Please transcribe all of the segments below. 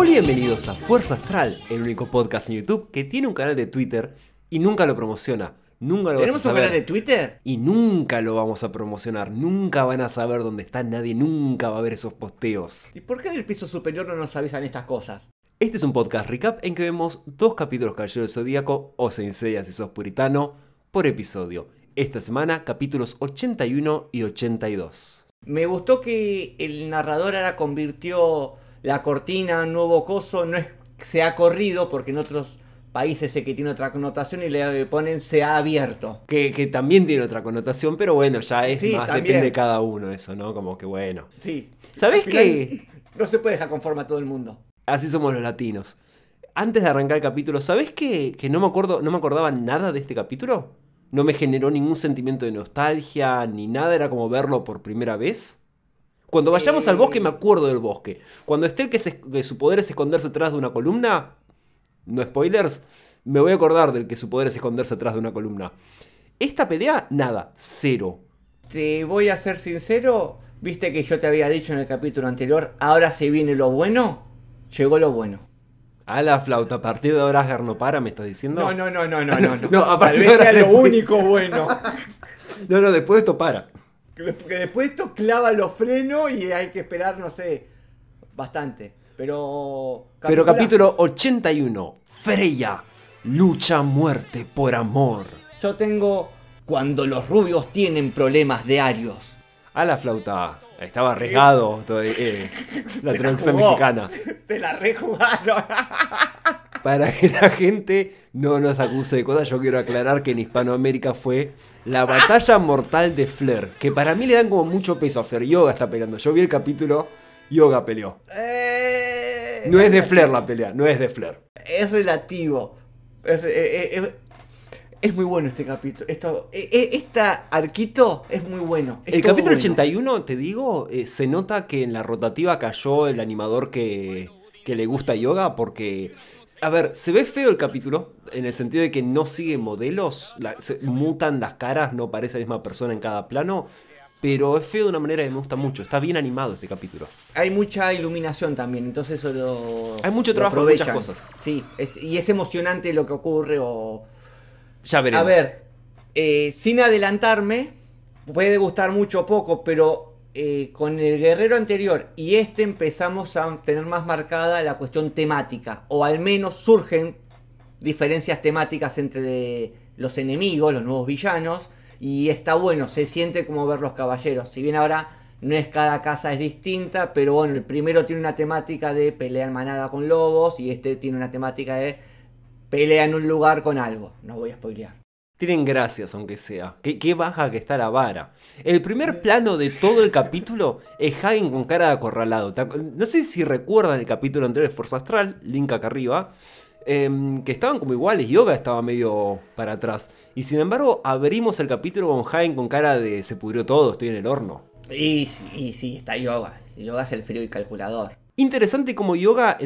Hola bienvenidos a Fuerza Astral, el único podcast en YouTube que tiene un canal de Twitter y nunca lo promociona. Nunca lo ¿Tenemos un canal de Twitter? Y nunca lo vamos a promocionar. Nunca van a saber dónde está nadie. Nunca va a ver esos posteos. ¿Y por qué del piso superior no nos avisan estas cosas? Este es un podcast recap en que vemos dos capítulos Caballero del Zodíaco o Senseias si sos puritano por episodio. Esta semana capítulos 81 y 82. Me gustó que el narrador ahora convirtió la cortina, nuevo coso, no es, se ha corrido porque en otros países sé que tiene otra connotación y le ponen se ha abierto. Que, también tiene otra connotación, pero bueno, ya es más, depende de cada uno eso, ¿no? Como que bueno. Sí. ¿Sabés qué? No se puede dejar conforme a todo el mundo. Así somos los latinos. Antes de arrancar el capítulo, ¿sabés qué? Que no me acuerdo, no me acordaba nada de este capítulo. No me generó ningún sentimiento de nostalgia ni nada, era como verlo por primera vez. Cuando vayamos al bosque, eh. me acuerdo del bosque. Cuando esté el que, su poder es esconderse atrás de una columna, no spoilers, me voy a acordar del que su poder es esconderse atrás de una columna. Esta pelea, nada, cero. Te voy a ser sincero, viste que yo te había dicho en el capítulo anterior, ahora se viene lo bueno, llegó lo bueno. A la flauta, a partir de ahora Asgard no para, me estás diciendo. No, no, no, no, no, no. no a Tal vez sea lo único bueno. no, no, después esto para. Porque después esto clava los frenos y hay que esperar, no sé, bastante. Pero. Pero capítulo 81. Freya. Lucha muerte por amor. Yo tengo. Cuando los rubios tienen problemas diarios. A la flauta. Estaba regado eh, eh, la traducción mexicana. Se la rejugaron. para que la gente no nos acuse de cosas. Yo quiero aclarar que en Hispanoamérica fue la batalla mortal de Flair, que para mí le dan como mucho peso a Flair. Yoga está peleando. Yo vi el capítulo, Yoga peleó. Eh, no es de Flair la pelea, no es de Flair. Es relativo. Es, eh, eh, muy bueno este capítulo. Esto, esta arquito es muy bueno. el capítulo 81, te digo, se nota que en la rotativa cayó el animador que, que le gusta yoga porque a ver, se ve feo el capítulo, en el sentido de que no sigue modelos, mutan las caras, no parece la misma persona en cada plano, pero es feo de una manera que me gusta mucho, está bien animado este capítulo. Hay mucha iluminación también, entonces eso lo... Hay mucho trabajo, muchas cosas. Sí, y es emocionante lo que ocurre Ya veremos. A ver, eh, sin adelantarme, puede gustar mucho o poco, pero eh, con el guerrero anterior y este empezamos a tener más marcada la cuestión temática, o al menos surgen diferencias temáticas entre los enemigos, los nuevos villanos, y está bueno, se siente como ver los caballeros, si bien ahora no es cada casa es distinta, pero bueno, el primero tiene una temática de pelea en manada con lobos y este tiene una temática de pelea en un lugar con algo, no voy a spoilear. Tienen gracias, aunque sea. Qué, baja que está la vara. El primer plano de todo el capítulo es Hagen con cara de acorralado. No sé si recuerdan el capítulo anterior de Fuerza Astral, link acá arriba. Em, que estaban como iguales, Yoga estaba medio para atrás. Y sin embargo, abrimos el capítulo con Hagen con cara de se pudrió todo, estoy en el horno. Y, y sí, está Yoga. Yoga es el frío y calculador. Interesante como yoga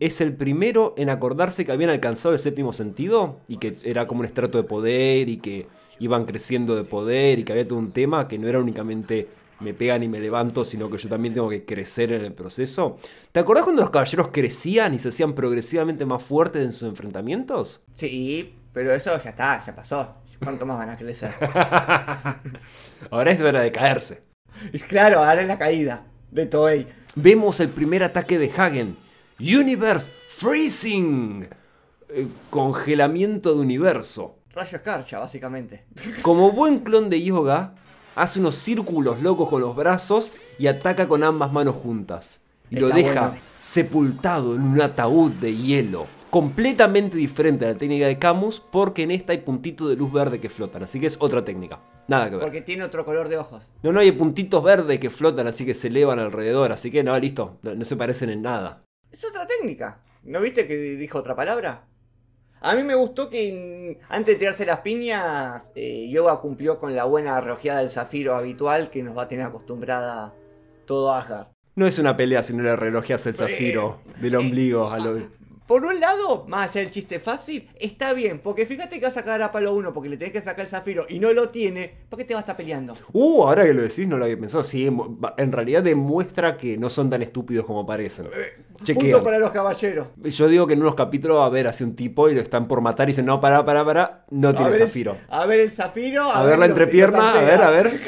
es el primero en acordarse que habían alcanzado el séptimo sentido y que era como un estrato de poder y que iban creciendo de poder y que había todo un tema que no era únicamente me pegan y me levanto, sino que yo también tengo que crecer en el proceso. ¿Te acordás cuando los caballeros crecían y se hacían progresivamente más fuertes en sus enfrentamientos? Sí, pero eso ya está, ya pasó. ¿Cuánto más van a crecer? ahora es hora de caerse. Y claro, ahora es la caída de todo Toei vemos el primer ataque de Hagen. Universe Freezing. Eh, congelamiento de universo. Rayo carcha, básicamente. Como buen clon de Yoga, hace unos círculos locos con los brazos y ataca con ambas manos juntas. Y lo deja sepultado en un ataúd de hielo completamente diferente a la técnica de Camus porque en esta hay puntitos de luz verde que flotan, así que es otra técnica. Nada que ver. Porque tiene otro color de ojos. No, no, hay puntitos verdes que flotan, así que se elevan alrededor, así que no, listo, no, se parecen en nada. Es otra técnica. ¿No viste que dijo otra palabra? A mí me gustó que antes de tirarse las piñas, eh, Yoga cumplió con la buena relojada del zafiro habitual que nos va a tener acostumbrada todo Asgard. No es una pelea si no le relojeas el zafiro eh, del eh, ombligo a lo... Ah, por un lado, más allá del chiste fácil, está bien, porque fíjate que vas a sacar a palo uno porque le tenés que sacar el zafiro y no lo tiene, ¿Por qué te va a estar peleando? Uh, ahora que lo decís no lo había pensado, sí, en realidad demuestra que no son tan estúpidos como parecen. Eh, Chequean. Punto para los caballeros. Yo digo que en unos capítulos a ver hace un tipo y lo están por matar y dicen, no, pará, pará, pará, no tiene zafiro. A ver el zafiro. A, ver la entrepierna, a ver, a ver.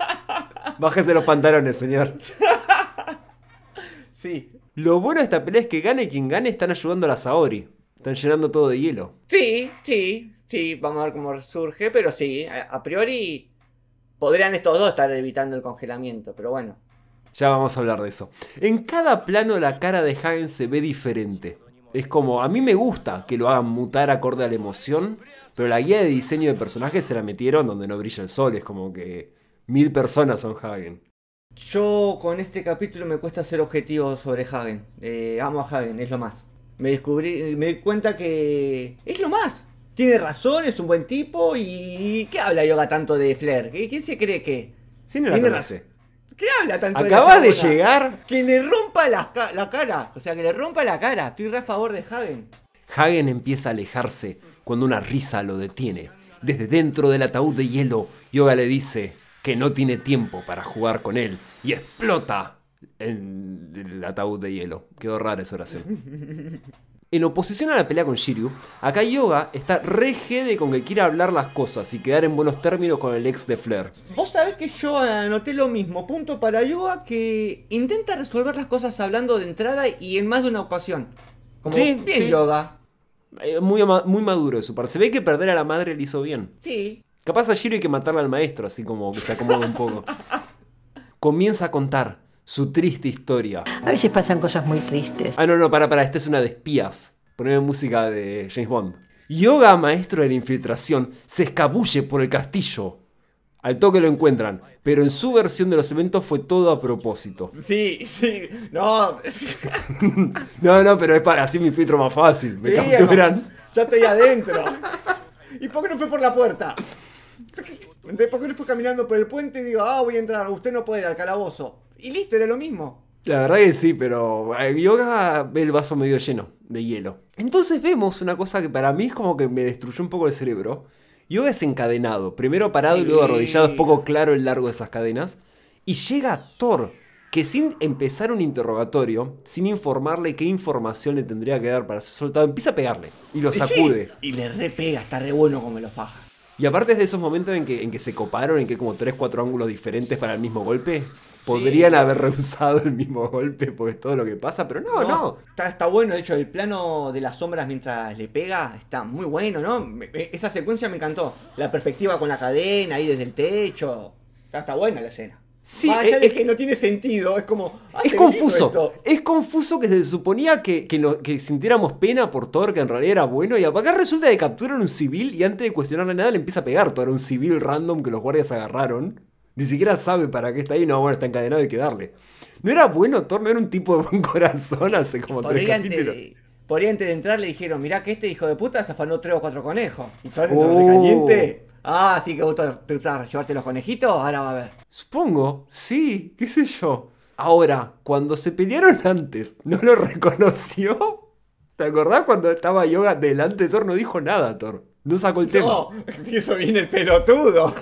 Bájese los pantalones, señor. Sí, lo bueno de esta pelea es que gane quien gane, están ayudando a la Saori. Están llenando todo de hielo. Sí, sí, sí, vamos a ver cómo surge, pero sí, a, a priori podrían estos dos estar evitando el congelamiento, pero bueno. Ya vamos a hablar de eso. En cada plano la cara de Hagen se ve diferente. Es como, a mí me gusta que lo hagan mutar acorde a la emoción, pero la guía de diseño de personajes se la metieron donde no brilla el sol, es como que mil personas son Hagen. Yo con este capítulo me cuesta ser objetivo sobre Hagen. Eh, amo a Hagen, es lo más. Me descubrí, me di cuenta que es lo más. Tiene razón, es un buen tipo y ¿qué habla Yoga tanto de Flair? ¿Quién se cree que? ¿Quién lo Tiene razón. ¿Qué habla tanto de Acabas de, de llegar. Que le rompa la, cara. O sea, que le rompa la cara. Estoy re a favor de Hagen. Hagen empieza a alejarse cuando una risa lo detiene. Desde dentro del ataúd de hielo, Yoga le dice: que no tiene tiempo para jugar con él y explota en el ataúd de hielo. Quedó rara esa oración. En oposición a la pelea con Shiryu, acá Yoga está re de con que quiera hablar las cosas y quedar en buenos términos con el ex de Flair. Vos sabés que yo anoté lo mismo, punto para Yoga que intenta resolver las cosas hablando de entrada y en más de una ocasión. sí, bien Yoga. Eh, muy, muy maduro eso. su Se ve que perder a la madre le hizo bien. Sí. Capaz a Shiro hay que matarle al maestro, así como que se acomoda un poco. Comienza a contar su triste historia. A veces pasan cosas muy tristes. Ah, no, no, para, para, esta es una de espías. Poneme música de James Bond. Yoga, maestro de la infiltración, se escabulle por el castillo. Al toque lo encuentran, pero en su versión de los eventos fue todo a propósito. Sí, sí, no. no, no, pero es para así me filtro más fácil. Me Ya estoy adentro. ¿Y por qué no fue por la puerta? De le fue caminando por el puente y digo, ah, voy a entrar, usted no puede ir al calabozo. Y listo, era lo mismo. La verdad que sí, pero eh, Yoga ve el vaso medio lleno de hielo. Entonces vemos una cosa que para mí es como que me destruyó un poco el cerebro. Yoga es encadenado, primero parado y luego arrodillado, es poco claro el largo de esas cadenas. Y llega Thor, que sin empezar un interrogatorio, sin informarle qué información le tendría que dar para ser soltado, empieza a pegarle y lo sacude. Y le repega, está re bueno como lo faja. Y aparte de esos momentos en que, en que se coparon, en que como tres, cuatro ángulos diferentes para el mismo golpe. Podrían haber rehusado el mismo golpe por todo lo que pasa, pero no, no. Está, está, bueno, de hecho, el plano de las sombras mientras le pega está muy bueno, ¿no? esa secuencia me encantó. La perspectiva con la cadena ahí desde el techo. Está, está buena la escena. Sí, eh, es, que no tiene sentido, es como... Ah, es confuso, es confuso que se suponía que, sintiéramos pena por Thor, que en realidad era bueno, y acá resulta que capturan un civil y antes de cuestionarle nada le empieza a pegar Thor, un civil random que los guardias agarraron. Ni siquiera sabe para qué está ahí, no, bueno, está encadenado y que darle. No era bueno Thor, no era un tipo de buen corazón hace como tres capítulos. Por ahí antes de entrar le dijeron, mirá que este hijo de puta se tres o cuatro conejos. Y Thor oh. caliente Ah, sí, que gusta, te usar, llevarte los conejitos, ahora va a ver. Supongo, sí, qué sé yo. Ahora, cuando se pelearon antes, ¿no lo reconoció? ¿Te acordás cuando estaba Yoga delante de Thor? No dijo nada, Thor. No sacó el tema. No, eso viene el pelotudo.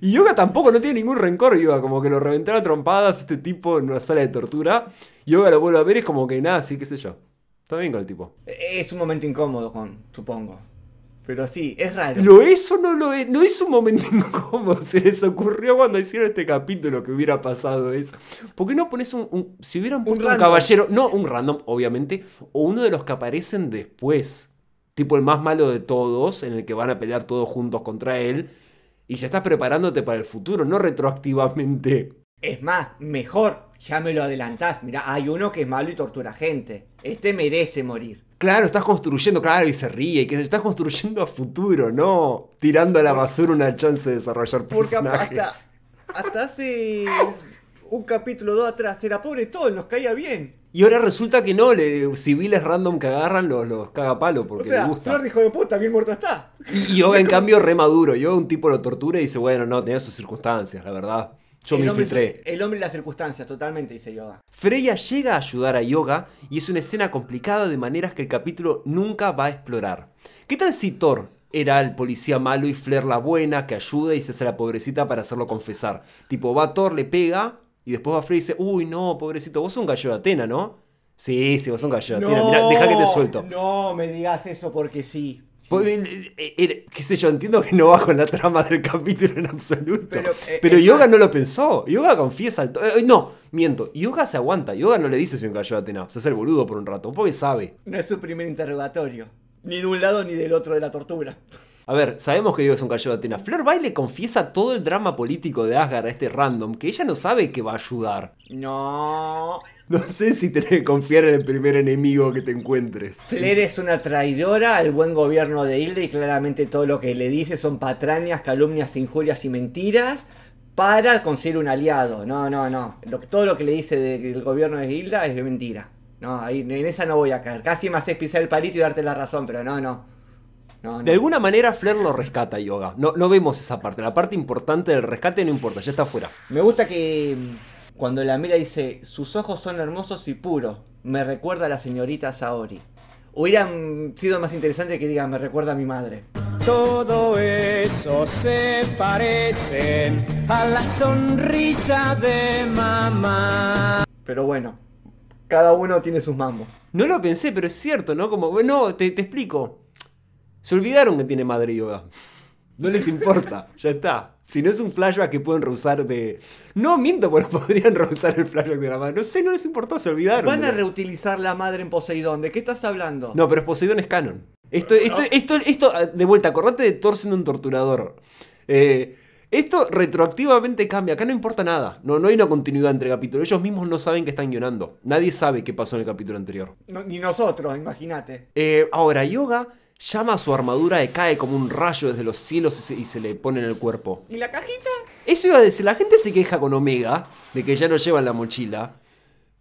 Y Yoga tampoco, no tiene ningún rencor, Yoga. Como que lo reventaron a trompadas este tipo en una sala de tortura. Yoga lo vuelve a ver y es como que nada, sí, qué sé yo. Está bien con el tipo. Es un momento incómodo, supongo. Pero sí, es raro. ¿Lo es no lo es? No es un momento como Se les ocurrió cuando hicieron este capítulo que hubiera pasado eso. ¿Por qué no pones un. si hubiera un, caballero. No, un random, obviamente. O uno de los que aparecen después. Tipo el más malo de todos, en el que van a pelear todos juntos contra él. Y ya estás preparándote para el futuro, no retroactivamente. Es más, mejor. Ya me lo adelantás. Mira, hay uno que es malo y tortura gente. Este merece morir. Claro, estás construyendo, claro, y se ríe, y que estás construyendo a futuro, no tirando a la basura una chance de desarrollar personajes. Porque hasta, hace un capítulo o dos atrás era pobre todo, nos caía bien. Y ahora resulta que no, le, civiles random que agarran los, los caga palo porque o sea, les gusta. hijo de puta, bien muerto está. Y yo, en cambio, re maduro. Yo, un tipo lo tortura y dice, bueno, no, tenía sus circunstancias, la verdad. Yo me infiltré. El hombre y las circunstancias, totalmente, dice Yoga. Freya llega a ayudar a Yoga y es una escena complicada de maneras que el capítulo nunca va a explorar. ¿Qué tal si Thor era el policía malo y Flair la buena que ayuda y se hace la pobrecita para hacerlo confesar? Tipo, va Thor, le pega y después va Freya y dice, uy, no, pobrecito, vos sos un gallo de Atena, ¿no? Sí, sí, vos sos un gallo de Atena. deja que te suelto. No me digas eso porque sí. Pues bien, eh, eh, qué sé yo, entiendo que no bajo en la trama del capítulo en absoluto. Pero, eh, Yoga no lo pensó. Yoga confiesa No, miento. Yoga se aguanta. Yoga no le dice si un cayó Atena. Se hace el boludo por un rato. Porque sabe. No es su primer interrogatorio. Ni de un lado ni del otro de la tortura. A ver, sabemos que Yoga es un cayó de Atena. Flor Baile confiesa todo el drama político de Asgard a este random, que ella no sabe que va a ayudar. No. No sé si tenés que confiar en el primer enemigo que te encuentres. Flair es una traidora al buen gobierno de Hilda y claramente todo lo que le dice son patrañas, calumnias, injurias y mentiras para conseguir un aliado. No, no, no. todo lo que le dice del gobierno de Hilda es mentira. No, ahí, en esa no voy a caer. Casi me haces pisar el palito y darte la razón, pero no, no. De alguna manera Flair lo rescata Yoga. No, no vemos esa parte. La parte importante del rescate no importa, ya está afuera. Me gusta que cuando la mira dice, sus ojos son hermosos y puros, me recuerda a la señorita Saori. Hubiera sido más interesante que diga, me recuerda a mi madre. Todo eso se parece a la sonrisa de mamá. Pero bueno, cada uno tiene sus mambos. No lo pensé, pero es cierto, ¿no? Como, bueno, te, te explico. Se olvidaron que tiene madre yoga. No les importa, ya está. Si no es un flashback que pueden rehusar de. No miento, pero podrían rehusar el flashback de la madre. No sé, no les importó, se olvidaron. Van a reutilizar la madre en Poseidón. ¿De qué estás hablando? No, pero Poseidón es canon. Esto, esto, ah. esto, ah, de vuelta, acordate de Thor siendo un torturador. Eh, esto retroactivamente cambia, acá no importa nada. No, no hay una continuidad entre capítulos. Ellos mismos no saben que están guionando. Nadie sabe qué pasó en el capítulo anterior. ni nosotros, imagínate. Eh, ahora, Yoga llama a su armadura y cae como un rayo desde los cielos y se, le pone en el cuerpo. ¿Y la cajita? Eso iba a decir, la gente se queja con Omega de que ya no llevan la mochila.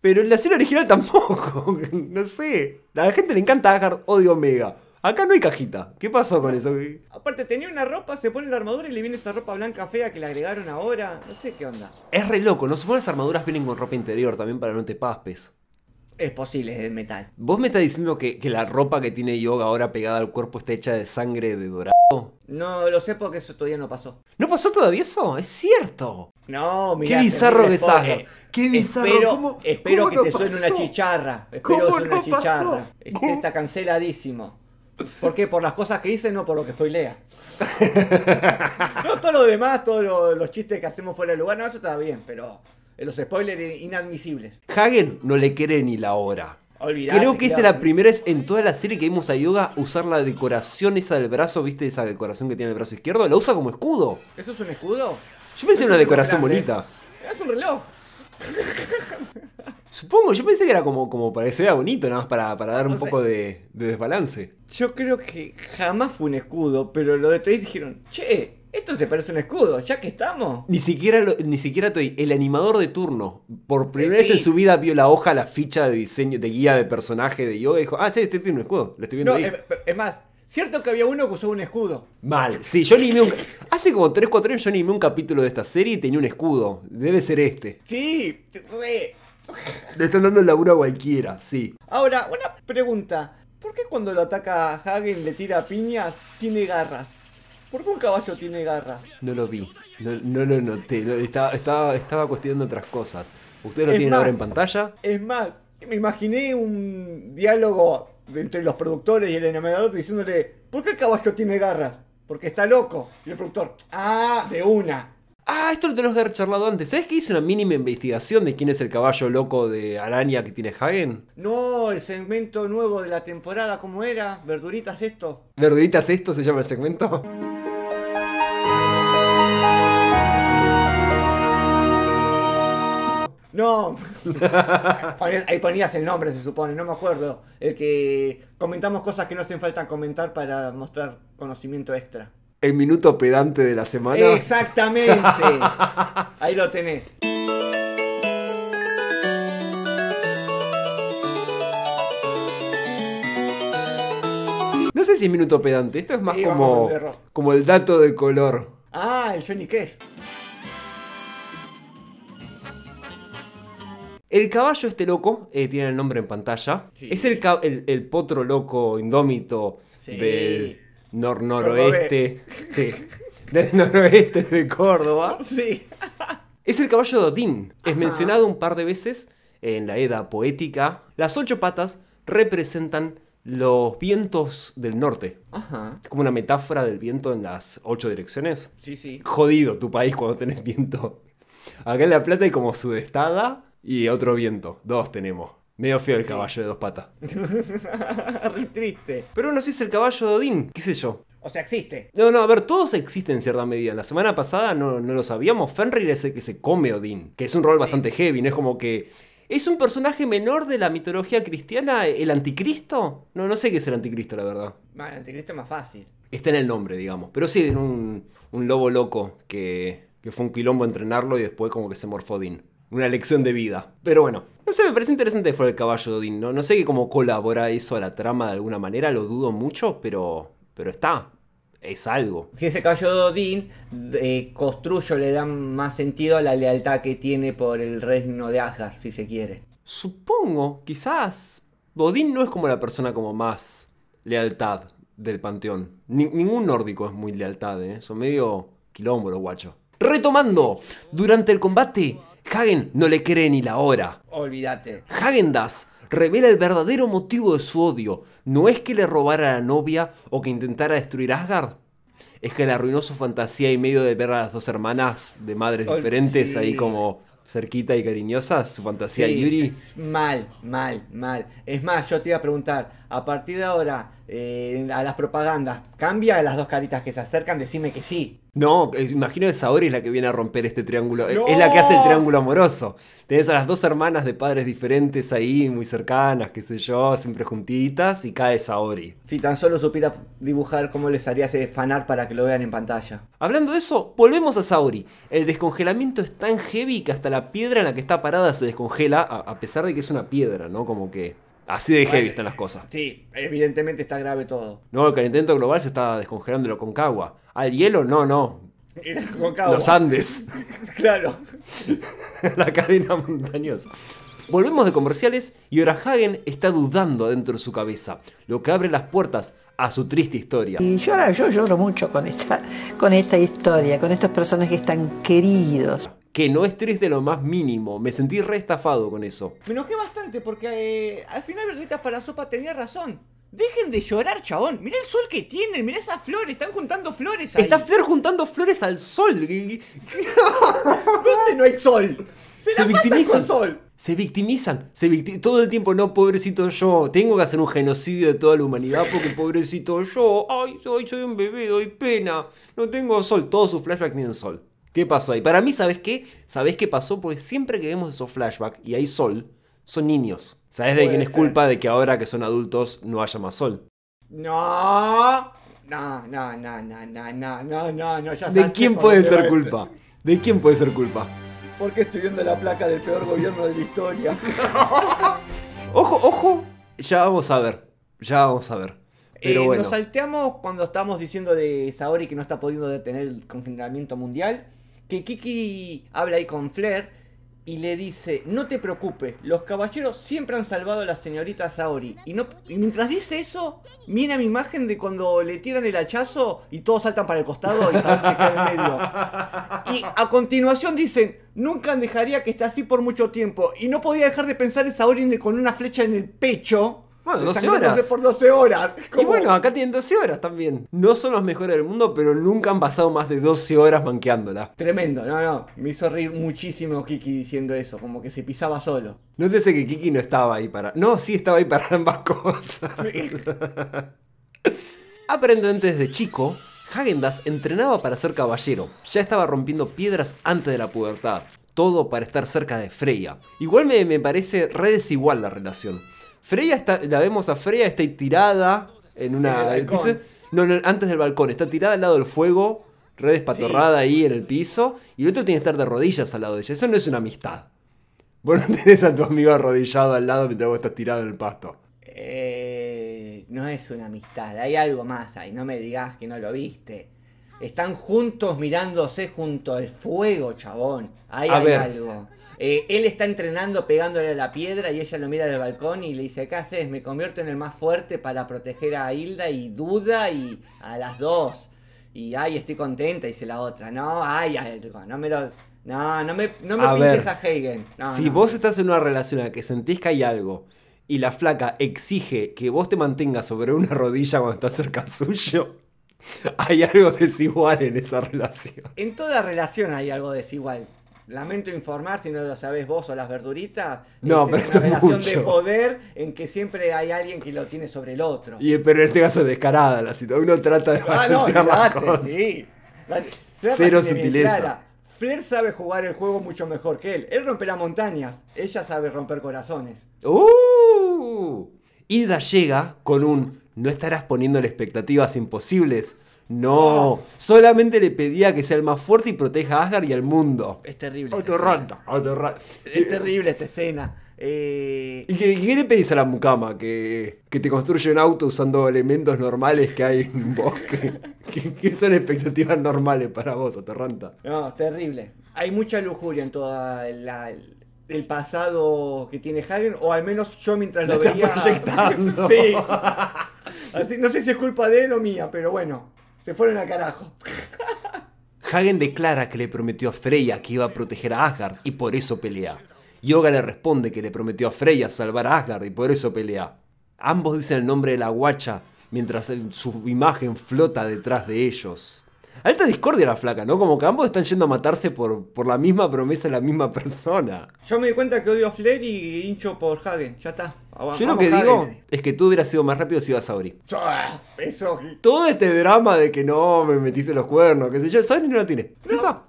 Pero en la serie original tampoco, no sé. A la gente le encanta Agar, odio Omega. Acá no hay cajita. ¿Qué pasó con eso? Aparte, tenía una ropa, se pone la armadura y le viene esa ropa blanca fea que le agregaron ahora. No sé qué onda. Es re loco, ¿no? Supongo que las armaduras vienen con ropa interior también para no te paspes. Es posible, es de metal. ¿Vos me estás diciendo que, la ropa que tiene Yoga ahora pegada al cuerpo está hecha de sangre de dorado? No, lo sé porque eso todavía no pasó. ¿No pasó todavía eso? Es cierto. No, mira. Qué bizarro que Qué bizarro. Espero, espero que te suene una chicharra. Espero que suene una chicharra. Este está canceladísimo. ¿Por qué? Por las cosas que hice, no por lo que spoilea. no todo lo demás, todos los chistes que hacemos fuera del lugar, no, eso está bien, pero los spoilers inadmisibles. Hagen no le quiere ni la hora. Creo que esta es la primera vez en toda la serie que vimos a Yoga usar la decoración esa del brazo, ¿viste? Esa decoración que tiene el brazo izquierdo, la usa como escudo. ¿Eso es un escudo? Yo pensé en una decoración bonita. Es un reloj. Supongo, yo pensé que era como, como para que se vea bonito, nada más para, dar un poco de, desbalance. Yo creo que jamás fue un escudo, pero lo de Toys dijeron, che, esto se parece un escudo, ya que estamos. Ni siquiera, ni siquiera estoy. El animador de turno, por eh, primera vez en su vida, vio la hoja, la ficha de diseño, de guía de personaje de yoga y dijo: Ah, sí, este tiene un escudo, lo estoy viendo. ahí. Eh, eh, es, más, Cierto que había uno que usó un escudo. Mal. Sí, yo animé un. Hace como 3, 4 años yo me un capítulo de esta serie y tenía un escudo. Debe ser este. Sí, Le están dando el laburo a cualquiera, sí. Ahora, una pregunta. ¿Por qué cuando lo ataca Hagen le tira piñas, tiene garras? ¿Por qué un caballo tiene garras? No lo vi, no, lo noté, estaba, estaba, cuestionando otras cosas. ¿Ustedes lo tienen ahora en pantalla? Es más, me imaginé un diálogo entre los productores y el enamorador diciéndole, ¿por qué el caballo tiene garras? Porque está loco. Y el productor, ah, de una. Ah, esto lo tenemos que haber charlado antes. ¿Sabes que hice una mínima investigación de quién es el caballo loco de araña que tiene Hagen? No, el segmento nuevo de la temporada, ¿cómo era? ¿Verduritas esto? ¿Verduritas esto se llama el segmento? No, ahí ponías el nombre, se supone, no me acuerdo. El que comentamos cosas que no hacen falta comentar para mostrar conocimiento extra. El minuto pedante de la semana. Exactamente. ahí lo tenés. No sé si es minuto pedante, esto es más como, como el dato de color. Ah, el Johnny Cash. El caballo este loco, eh, tiene el nombre en pantalla, es el, potro loco indómito del nor noroeste. Sí, del noroeste de Córdoba. Sí. Es el caballo de Odín. Es mencionado un par de veces en la edad poética. Las ocho patas representan los vientos del norte. Ajá. Es como una metáfora del viento en las ocho direcciones. Sí, sí. Jodido tu país cuando tenés viento. Acá en La Plata hay como sudestada y otro viento. Dos tenemos. Medio feo el caballo de dos patas. Re triste. Pero uno sí es el caballo de Odín, qué sé yo. O sea, existe. No, no, a ver, todos existen en cierta medida. La semana pasada no, lo sabíamos. Fenrir es el que se come Odín, que es un rol bastante heavy, no es como que. ¿Es un personaje menor de la mitología cristiana el anticristo? No, no sé qué es el anticristo, la verdad. el anticristo es más fácil. Está en el nombre, digamos. Pero sí, en un, lobo loco que, que fue un quilombo entrenarlo y después como que se morfó Odín una lección de vida. Pero bueno, no sé, me parece interesante fue el caballo de Odín. No, no sé cómo colabora eso a la trama de alguna manera, lo dudo mucho, pero, pero está. Es algo. Si ese caballo de Odín eh, construyo le da más sentido a la lealtad que tiene por el reino de Asgard, si se quiere. Supongo, quizás. Odín no es como la persona como más lealtad del panteón. ningún nórdico es muy lealtad, ¿eh? Son medio quilombo guacho. Retomando, durante el combate, Hagen no le cree ni la hora. Olvídate. Hagen Das revela el verdadero motivo de su odio. No es que le robara a la novia o que intentara destruir Asgard. Es que le arruinó su fantasía y medio de ver a las dos hermanas de madres diferentes ahí como cerquita y cariñosa, su fantasía Yuri. Mal, mal, mal. Es más, yo te iba a preguntar, a partir de ahora, eh, a las propagandas, ¿cambia las dos caritas que se acercan? Decime que sí. No, imagino que Saori es la que viene a romper este triángulo. Eh, es la que hace el triángulo amoroso. Tenés a las dos hermanas de padres diferentes ahí, muy cercanas, qué sé yo, siempre juntitas, y cae Saori. Si tan solo supiera dibujar cómo les haría ese fanar para que lo vean en pantalla. Hablando de eso, volvemos a Saori. El descongelamiento es tan heavy que hasta la piedra en la que está parada se descongela, a, pesar de que es una piedra, ¿no? Como que... Así de heavy están las cosas. Sí, evidentemente está grave todo. No, el calentamiento global se está descongelando la Concagua. ¿Al ah, hielo? No, no. Concagua. Los Andes. claro. la cadena montañosa. Volvemos de comerciales y Hagen está dudando dentro de su cabeza, lo que abre las puertas a su triste historia. Y yo, yo lloro mucho con esta, con esta historia, con estas personas que están queridos que no estrés de lo más mínimo. Me sentí re estafado con eso. Me enojé bastante porque eh, al final Bernetas para Sopa tenía razón. Dejen de llorar, chabón. Mirá el sol que tienen, mirá esas flores, están juntando flores ahí. Está juntando flores al sol. ¿Dónde no hay sol? Se, victimizan. sol. Se victimizan, se Todo el tiempo, no, pobrecito yo. Tengo que hacer un genocidio de toda la humanidad porque pobrecito yo. Ay, soy, soy un bebé, doy pena. No tengo sol. Todos sus flashbacks tienen sol. ¿Qué pasó ahí? Para mí, ¿sabes qué? ¿Sabes qué pasó? Porque siempre que vemos esos flashbacks y hay sol, son niños. ¿Sabes de quién es culpa de que ahora que son adultos no haya más sol? No. No, no, no, no, no, no, no, no, ¿De quién puede ser culpa? ¿De quién puede ser culpa? Porque estoy viendo la placa del peor gobierno de la historia? Ojo, ojo, ya vamos a ver. Ya vamos a ver. Pero eh, bueno. Nos salteamos cuando estamos diciendo de Saori que no está pudiendo detener el congelamiento mundial que Kiki habla ahí con Flair y le dice, no te preocupes, los caballeros siempre han salvado a la señorita Saori. Y, no, mientras dice eso, mira mi imagen de cuando le tiran el hachazo y todos saltan para el costado y en medio. Y a continuación dicen, nunca dejaría que esté así por mucho tiempo. Y no podía dejar de pensar en Saori con una flecha en el pecho. 12 horas. por 12 horas. Y bueno, acá tienen 12 horas también. No son los mejores del mundo, pero nunca han pasado más de 12 horas manqueándola. Tremendo, no, no. Me hizo reír muchísimo Kiki diciendo eso, como que se pisaba solo. No te sé que Kiki no estaba ahí para. No, sí estaba ahí para ambas cosas. Sí. Aparentemente desde chico, Hagendas entrenaba para ser caballero. Ya estaba rompiendo piedras antes de la pubertad. Todo para estar cerca de Freya. Igual me, me parece re desigual la relación. Freya está, la vemos a Freya, está tirada en una... no, antes del balcón, está tirada al lado del fuego, redespatorrada ahí en el piso, y el otro tiene que estar de rodillas al lado de ella. Eso no es una amistad. Vos no tenés a tu amigo arrodillado al lado mientras vos estás tirado en el pasto. Eh, no es una amistad, hay algo más ahí, no me digas que no lo viste. Están juntos mirándose junto al fuego, chabón. Hay, algo. Eh, él está entrenando pegándole a la piedra y ella lo mira del balcón y le dice, ¿qué haces? Me convierto en el más fuerte para proteger a Hilda y duda y a las dos. Y ay, estoy contenta, dice la otra. No, ay, no me lo... No, no me, no a a Hagen. si vos estás en una relación en la que sentís que hay algo y la flaca exige que vos te mantengas sobre una rodilla cuando estás cerca suyo, hay algo desigual en esa relación. En toda relación hay algo desigual. Lamento informar si no lo sabes vos o las verduritas. No, este, pero es una relación de poder en que siempre hay alguien que lo tiene sobre el otro. pero en este caso es descarada la situación. Uno trata de ah, las cosas. Sí. Cero sutileza. Flair sabe jugar el juego mucho mejor que él. Él romperá montañas, ella sabe romper corazones. ¡Uh! Hilda llega con un no estarás poniéndole expectativas imposibles no, solamente le pedía que sea el más fuerte y proteja a Asgard y al mundo. Es terrible. Autorranta, Es terrible esta escena. Eh, ¿Y qué, le pedís a la mucama? Que, te construye un auto usando elementos normales que hay en un bosque. ¿Qué, son expectativas normales para vos, Autorranta? No, terrible. Hay mucha lujuria en toda el pasado que tiene Hagen, o al menos yo mientras lo, veía. sí. Así, no sé si es culpa de él o mía, pero bueno. Se fueron a carajo. Hagen declara que le prometió a Freya que iba a proteger a Asgard y por eso pelea. Yoga le responde que le prometió a Freya salvar a Asgard y por eso pelea. Ambos dicen el nombre de la guacha mientras su imagen flota detrás de ellos. Alta discordia la flaca, ¿no? Como que ambos están yendo a matarse por, por la misma promesa de la misma persona. Yo me di cuenta que odio a Flair y hincho por Hagen, ya está. Yo lo que digo es que tú hubieras sido más rápido si ibas a Ori ah, Todo este drama de que no me metiste los cuernos, qué sé yo, Sauri no lo tiene.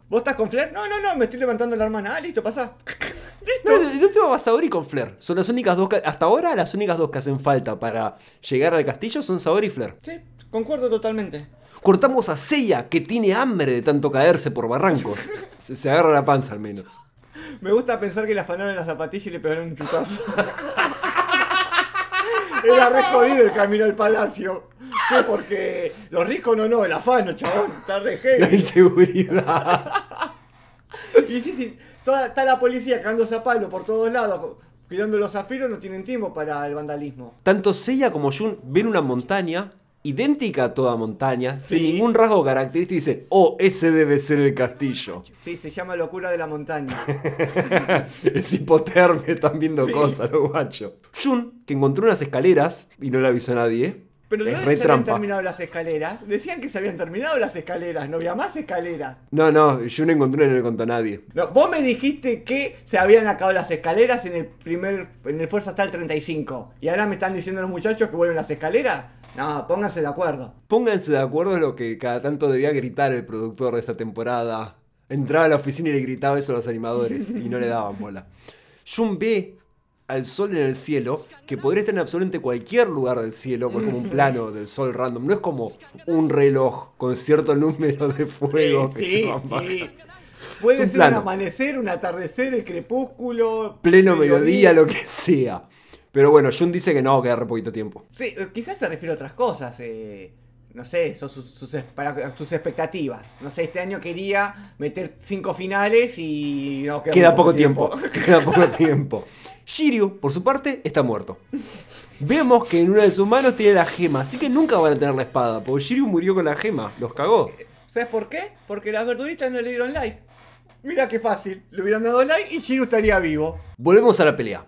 ¿Vos estás con Flair? No, no, no, me estoy levantando la hermana. Ah, listo, pasa. Listo. No, el último va con Flair. Son las únicas dos hasta ahora las únicas dos que hacen falta para llegar al castillo son Saori y Flair. Sí, concuerdo totalmente. Cortamos a Seiya, que tiene hambre de tanto caerse por barrancos. se, agarra la panza al menos. Me gusta pensar que la afanaron la zapatilla y le pegaron un chutazo. Era re jodido el camino al palacio. porque los ricos no, no, el afano, chabón, está re La inseguridad. Y sí, sí, toda, está la policía cagándose a palo por todos lados, cuidando los zafiros, no tienen tiempo para el vandalismo. Tanto Seiya como Jun ven una montaña idéntica a toda montaña, sin ningún rasgo característico, y dice, oh, ese debe ser el castillo. Sí, se llama locura de la montaña. es hipotermia, están viendo cosas, los guachos. Jun, que encontró unas escaleras y no le avisó a nadie, pero se habían terminado las escaleras. Decían que se habían terminado las escaleras. No había más escaleras. No, no, yo encontró y no le contó a nadie. vos me dijiste que se habían acabado las escaleras en el primer. en el Fuerza el 35. Y ahora me están diciendo los muchachos que vuelven las escaleras. No, pónganse de acuerdo. Pónganse de acuerdo es lo que cada tanto debía gritar el productor de esta temporada. Entraba a la oficina y le gritaba eso a los animadores y no le daban bola. Jun ve al sol en el cielo, que podría estar en absolutamente cualquier lugar del cielo, pues como un plano del sol random, no es como un reloj con cierto número de fuego que se va Puede ser un amanecer, un atardecer, el crepúsculo. Pleno mediodía, lo que sea. Pero bueno, Jun dice que no, queda re poquito tiempo. Sí, eh, quizás se refiere a otras cosas. Eh, no sé, son sus, expectativas. No sé, este año quería meter cinco finales y no queda, queda poco, tiempo. queda poco tiempo. Shiryu, por su parte, está muerto. Vemos que en una de sus manos tiene la gema, así que nunca van a tener la espada, porque Shiryu murió con la gema, los cagó. Eh, ¿Sabes por qué? Porque las verduritas no le dieron like. Mira qué fácil, le hubieran dado like y Shiryu estaría vivo. Volvemos a la pelea.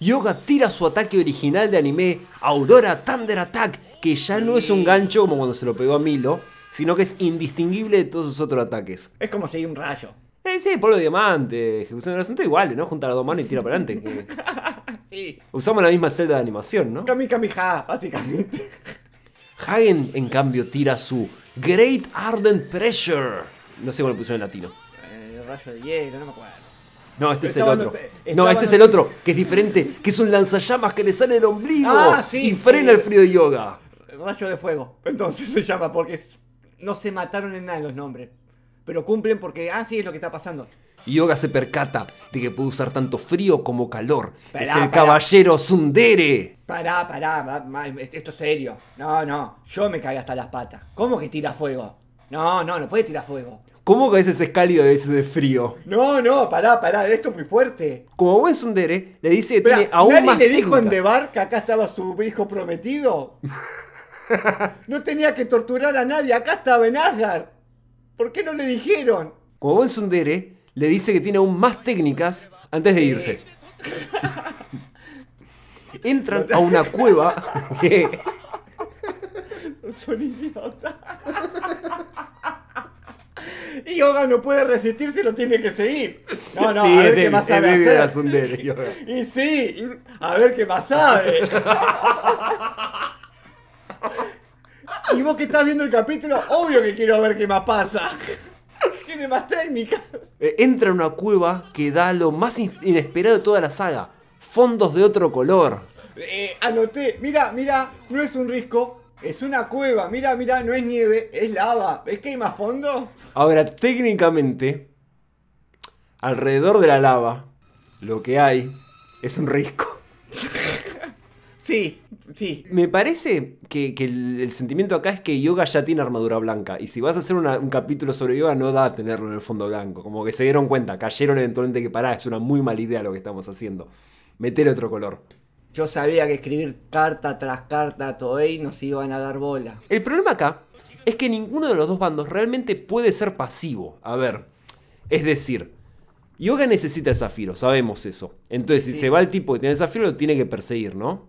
Yoga tira su ataque original de anime, Audora Thunder Attack, que ya no es un gancho como cuando se lo pegó a Milo, sino que es indistinguible de todos sus otros ataques. Es como si hay un rayo. Eh, sí, polvo de Diamante, Ejecución del Asunto, igual, ¿no? Junta las dos manos y tira para adelante. Usamos la misma celda de animación, ¿no? Kami Kami Ha, básicamente. Hagen, en cambio, tira su Great Ardent Pressure. No sé cómo lo pusieron en latino. El eh, rayo de hielo, no me acuerdo. No, este es el otro. No, este es el otro, que es diferente, que es un lanzallamas que le sale del ombligo ah, y frena el frío de yoga. Rayo de fuego. Entonces se llama porque no se mataron en nada los nombres. Pero cumplen porque, ah, es lo que está pasando. Yoga se percata de que puede usar tanto frío como calor. es el caballero Sundere. Pará, pará, esto es serio. No, no, yo me caigo hasta las patas. ¿Cómo que tira fuego? No, no, no puede tirar fuego. ¿Cómo que a veces es cálido y a veces es frío? No, no, pará, pará, esto es muy fuerte. Como buen Sundere, le dice que tiene aún ¿nadie más le dijo en Debar que acá estaba su hijo prometido? no tenía que torturar a nadie, acá estaba en ¿Por qué no le dijeron? Como buen Sundere, le dice que tiene aún más técnicas antes de irse. Entran a una cueva que... son idiotas. Y Yoga no puede resistirse, lo tiene que seguir. No, no, sí, a ver qué más Y, sí, a ver qué más sabe. y vos que estás viendo el capítulo, obvio que quiero ver qué más pasa. Tiene más técnica eh, Entra a una cueva que da lo más inesperado de toda la saga. Fondos de otro color. Eh, anoté, mira, mira, no es un risco, es una cueva, mira, mira, no es nieve, es lava. ¿Ves que hay más fondo? Ahora, técnicamente, alrededor de la lava, lo que hay es un risco. sí, sí. Me parece que, el, sentimiento acá es que Yoga ya tiene armadura blanca. Y si vas a hacer un capítulo sobre Yoga, no da a tenerlo en el fondo blanco. Como que se dieron cuenta, cayeron eventualmente que pará, es una muy mala idea lo que estamos haciendo. Meter otro color. Yo sabía que escribir carta tras carta a Toei nos iban a dar bola. El problema acá es que ninguno de los dos bandos realmente puede ser pasivo. A ver, es decir, Yoga necesita el zafiro, sabemos eso. Entonces, si se va el tipo que tiene el zafiro, lo tiene que perseguir, ¿no?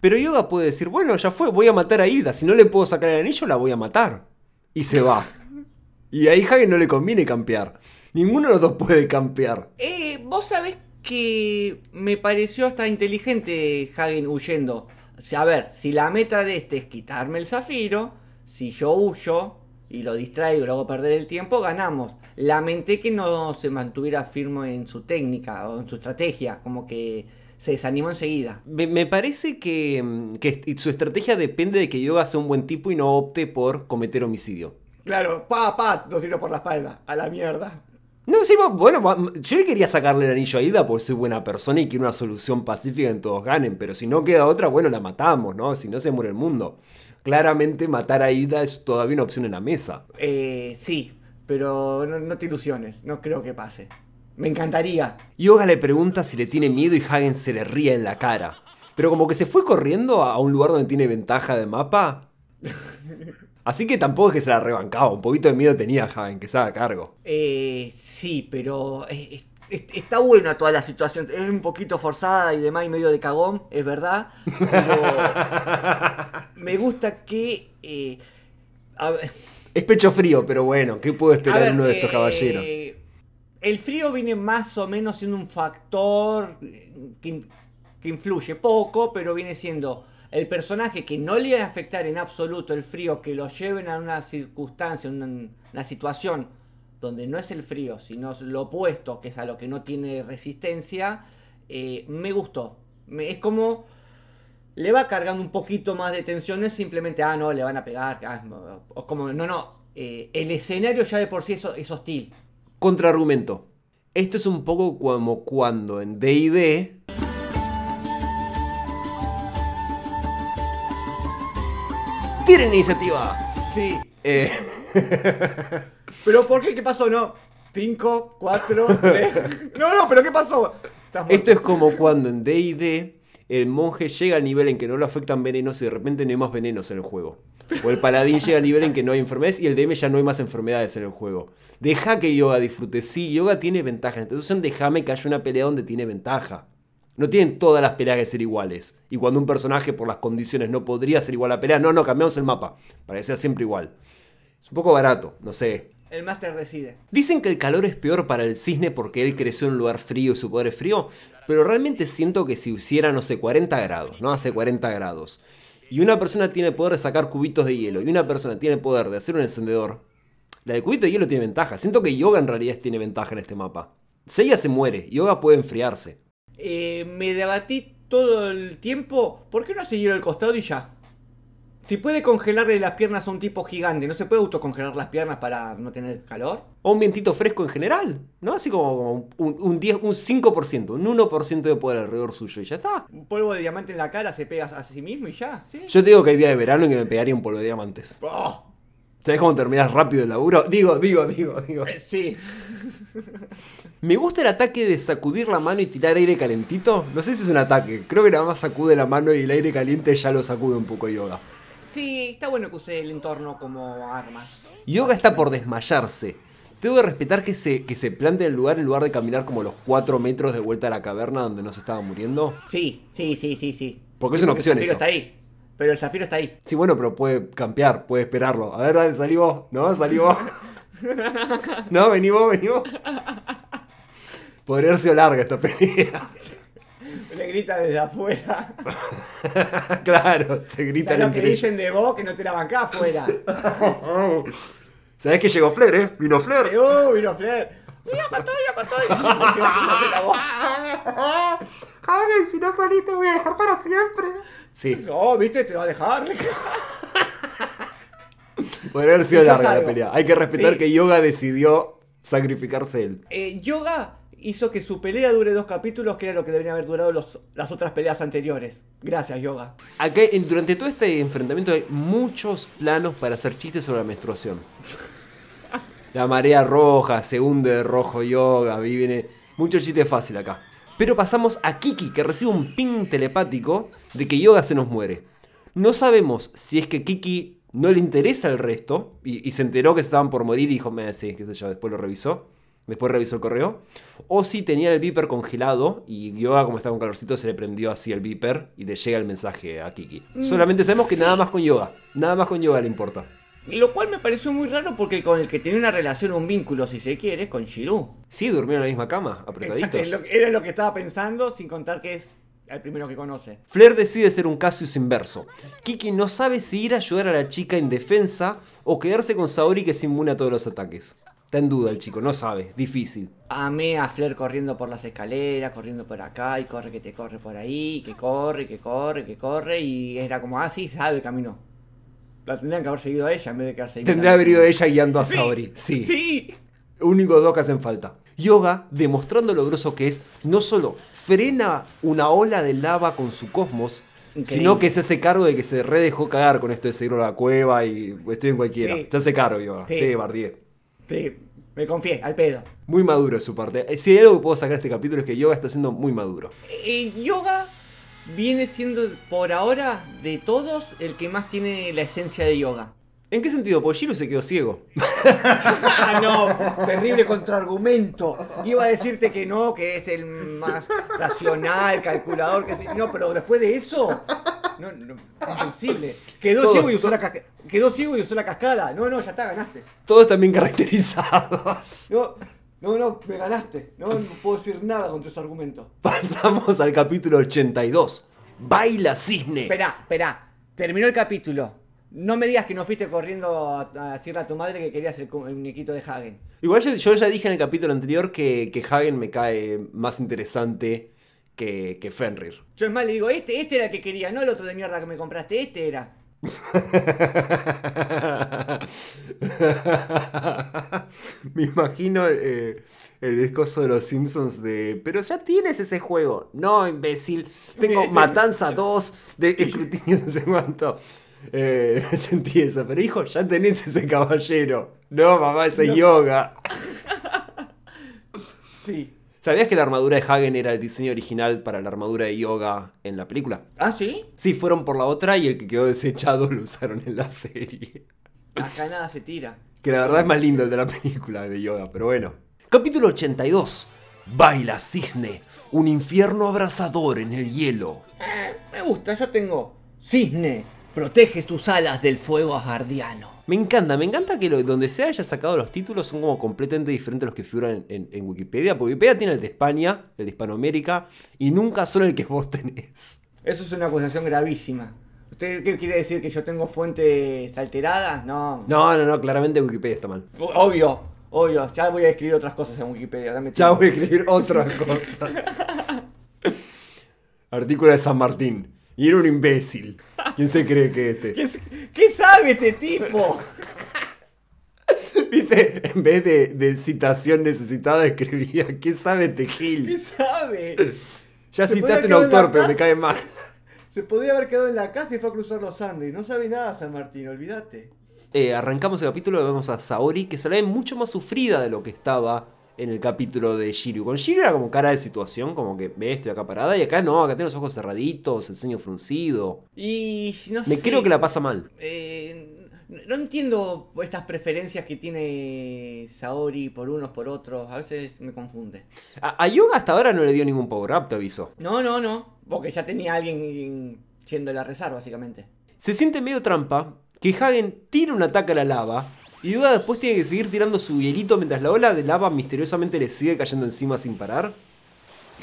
Pero Yoga puede decir, bueno, ya fue, voy a matar a ida Si no le puedo sacar el anillo, la voy a matar. Y se va. y ahí que no le conviene campear. Ninguno de los dos puede campear. Eh, vos sabés que me pareció hasta inteligente Hagen huyendo. A ver, si la meta de este es quitarme el zafiro, si yo huyo y lo distraigo y luego perder el tiempo, ganamos. Lamenté que no se mantuviera firme en su técnica o en su estrategia, como que se desanimó enseguida. Me, parece que, mm, que, su estrategia depende de que yo sea un buen tipo y no opte por cometer homicidio. Claro, pa, pa, dos tiros por la espalda, a la mierda. No, sí, bueno, yo quería sacarle el anillo a Ida porque soy buena persona y quiero una solución pacífica en todos ganen, pero si no queda otra, bueno, la matamos, ¿no? Si no se muere el mundo. Claramente matar a Ida es todavía una opción en la mesa. Eh, sí, pero no, te ilusiones, no creo que pase. Me encantaría. Yoga le pregunta si le tiene miedo y Hagen se le ríe en la cara. Pero como que se fue corriendo a un lugar donde tiene ventaja de mapa. Así que tampoco es que se la rebancaba, un poquito de miedo tenía en que se haga cargo. Eh, sí, pero está buena toda la situación, es un poquito forzada y demás y medio de cagón, es verdad, pero me gusta que... Eh, es pecho frío, pero bueno, ¿qué puedo esperar de uno de estos caballeros? Eh, el frío viene más o menos siendo un factor que influye poco, pero viene siendo el personaje que no le va a afectar en absoluto el frío, que lo lleven a una circunstancia, una, una situación donde no es el frío, sino lo opuesto, que es a lo que no tiene resistencia, eh, me gustó. Me, es como le va cargando un poquito más de tensión, no es simplemente, ah, no, le van a pegar, ah, como, no, no, eh, el escenario ya de por sí es, es hostil. Contraargumento. Esto es un poco como cuando en DD... tienen iniciativa. Sí. Eh. ¿Pero por qué? ¿Qué pasó? No. 5, 4, 3. No, no, pero ¿qué pasó? Esto es como cuando en DD el monje llega al nivel en que no lo afectan venenos y de repente no hay más venenos en el juego. O el paladín llega al nivel en que no hay enfermedades y el DM ya no hay más enfermedades en el juego. Deja que yoga disfrute. Sí, yoga tiene ventaja. En esta déjame que haya una pelea donde tiene ventaja. No tienen todas las peleas que ser iguales. Y cuando un personaje por las condiciones no podría ser igual a pelea, no, no, cambiamos el mapa para que sea siempre igual. Es un poco barato, no sé. El máster decide. Dicen que el calor es peor para el cisne porque él creció en un lugar frío y su poder es frío, pero realmente siento que si hiciera, no sé, 40 grados, ¿no? Hace 40 grados. Y una persona tiene el poder de sacar cubitos de hielo, y una persona tiene el poder de hacer un encendedor. La de cubito de hielo tiene ventaja. Siento que Yoga en realidad tiene ventaja en este mapa. ella se muere, Yoga puede enfriarse. Eh, me debatí todo el tiempo, ¿por qué no ha seguido el costado y ya? Si puede congelarle las piernas a un tipo gigante, ¿no se puede autocongelar las piernas para no tener calor? O un vientito fresco en general, ¿no? Así como un, un 5%, un 1% de poder alrededor suyo y ya está. Un polvo de diamante en la cara se pega a sí mismo y ya, Yo te digo que hay día de verano en que me pegaría un polvo de diamantes. ¡Oh! ¿Sabes cómo terminas rápido el laburo? Digo, digo, digo, digo. Eh, sí. Me gusta el ataque de sacudir la mano y tirar aire calentito. No sé si es un ataque. Creo que nada más sacude la mano y el aire caliente ya lo sacude un poco Yoga. Sí, está bueno que use el entorno como arma. Yoga está por desmayarse. Tengo que respetar que se, que se plante el lugar en lugar de caminar como los 4 metros de vuelta a la caverna donde no se estaba muriendo. Sí, sí, sí, sí, sí. Porque es una opción el zafiro está ahí. Pero el zafiro está ahí. Sí, bueno, pero puede campear, puede esperarlo. A ver, dale, salí vos. No, salí vos. no, vení vos, vení vos. Poderse haber larga esta pelea. Le grita desde afuera. claro, se grita sea, lo que dicen de vos que no te la acá afuera? ¿Sabés que llegó Flair, eh? Vino Flair. ¡Uh, vino Flair! ¡Mira, con todo, yo con si no salís te voy a dejar para siempre. Sí. No, viste, te va a dejar. Podría haber o larga la pelea. Hay que respetar que Yoga decidió sacrificarse él. Eh, yoga hizo que su pelea dure dos capítulos, que era lo que deberían haber durado las otras peleas anteriores. Gracias, Yoga. Acá, durante todo este enfrentamiento hay muchos planos para hacer chistes sobre la menstruación. la marea roja, se hunde de rojo Yoga, viene... Mucho chiste fácil acá. Pero pasamos a Kiki, que recibe un ping telepático de que Yoga se nos muere. No sabemos si es que Kiki no le interesa el resto y, se enteró que estaban por morir y dijo, me decís, qué sé yo, después lo revisó después revisó el correo, o si tenía el viper congelado y Yoga, ah, como estaba con calorcito, se le prendió así el viper y le llega el mensaje a Kiki. Mm, Solamente sabemos que nada más con Yoga, nada más con Yoga le importa. Lo cual me pareció muy raro porque con el que tenía una relación, un vínculo, si se quiere, es con Shiru. Sí, durmieron en la misma cama, apretaditos. era lo que estaba pensando, sin contar que es el primero que conoce. Flair decide ser un Cassius inverso. Kiki no sabe si ir a ayudar a la chica en defensa o quedarse con Saori que es inmune a todos los ataques. Está en duda el chico, no sabe, difícil. Amé a Flair corriendo por las escaleras, corriendo por acá, y corre que te corre por ahí, que corre, que corre, que corre, y era como así, ah, sabe el camino. La tendrían que haber seguido a ella en vez de que la ahí. Tendría haber ido ella guiando a sí, sí. Sí. Únicos dos que hacen falta. Yoga, demostrando lo groso que es, no solo frena una ola de lava con su cosmos, sino que se hace cargo de que se re dejó cagar con esto de seguir a la cueva y estoy en cualquiera. Se hace cargo, Yoga. Sí, sí Sí, me confié, al pedo. Muy maduro su parte. Eh, si hay algo que puedo sacar de este capítulo es que Yoga está siendo muy maduro. Eh, eh, yoga viene siendo por ahora de todos el que más tiene la esencia de Yoga. ¿En qué sentido? Porque se quedó ciego. ah, no, terrible contraargumento. Iba a decirte que no, que es el más racional, calculador, que sí. No, pero después de eso, no, no imposible. Quedó ciego y usó la cascada. Quedó ciego y usó la cascada. No, no, ya está, ganaste. Todos también caracterizados. No, no, no, me ganaste. No, puedo decir nada contra ese argumento. Pasamos al capítulo 82. Baila cisne. Esperá, esperá. Terminó el capítulo. No me digas que no fuiste corriendo a, decirle a tu madre que querías el, muñequito de Hagen. Igual yo, ya dije en el capítulo anterior que, que Hagen me cae más interesante que, Fenrir. Yo es más le digo, este, este era el que quería, no el otro de mierda que me compraste, este era. me imagino eh, el discurso de los Simpsons de. Pero ya tienes ese juego. No, imbécil. Tengo Matanza 2 de escrutinio de cuánto eh, sentí eso. Pero hijo, ya tenés ese caballero. No, mamá, ese yoga. sí. ¿Sabías que la armadura de Hagen era el diseño original para la armadura de Yoga en la película? ¿Ah, sí? Sí, fueron por la otra y el que quedó desechado lo usaron en la serie. Acá nada se tira. Que la verdad es más lindo el de la película de Yoga, pero bueno. Capítulo 82. Baila cisne, un infierno abrasador en el hielo. Eh, me gusta, yo tengo cisne, proteges tus alas del fuego asgardiano. Me encanta, me encanta que donde se haya sacado los títulos son como completamente diferentes a los que figuran en, Wikipedia, porque Wikipedia tiene el de España, el de Hispanoamérica, y nunca son el que vos tenés. Eso es una acusación gravísima. ¿Usted qué quiere decir? ¿Que yo tengo fuentes alteradas? No. No, no, no, claramente Wikipedia está mal. Obvio, obvio. Ya voy a escribir otras cosas en Wikipedia. ya voy a escribir otras cosas. Artículo de San Martín. Y era un imbécil. ¿Quién se cree que este? ¿Qué, sabe este tipo? en vez de, citación necesitada escribía, ¿qué sabe este Gil? ¿Qué sabe? Ya citaste un autor, pero me cae mal. Se podría haber quedado en la casa y fue a cruzar los Andes. No sabe nada San Martín, olvídate. Eh, arrancamos el capítulo y vemos a Saori, que se ve mucho más sufrida de lo que estaba en el capítulo de Shiryu. Con Shiryu era como cara de situación, como que ve, estoy acá parada. Y acá no, acá tiene los ojos cerraditos, el ceño fruncido. Y no sé... Me creo que la pasa mal. Eh, no entiendo estas preferencias que tiene Saori por unos, por otros. A veces me confunde. A, Yoga hasta ahora no le dio ningún power-up, te aviso. No, no, no. Porque ya tenía a alguien siendo a la rezar, básicamente. Se siente medio trampa que Hagen tira un ataque a la lava y luego después tiene que seguir tirando su hielito mientras la ola de lava misteriosamente le sigue cayendo encima sin parar.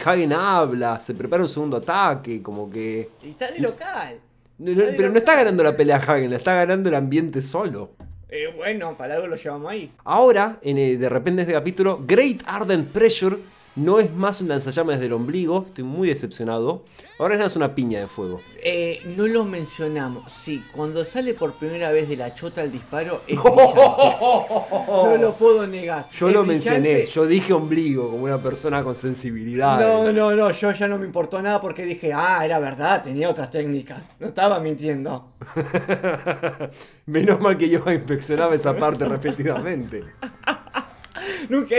Hagen habla, se prepara un segundo ataque, como que. Está en local. pero no está ganando la pelea Hagen, la está ganando el ambiente solo. Eh, bueno, para algo lo llevamos ahí. Ahora, en de repente en este capítulo, Great Ardent Pressure no es más un lanzallamas del ombligo, estoy muy decepcionado. Ahora es una piña de fuego. Eh, no lo mencionamos, sí. Cuando sale por primera vez de la chota el disparo, es No lo puedo negar. Yo lo mencioné, yo dije ombligo como una persona con sensibilidad. No, no, no, yo ya no me importó nada porque dije, ah, era verdad, tenía otras técnicas. No estaba mintiendo. Menos mal que yo inspeccionaba esa parte repetidamente. Nunca,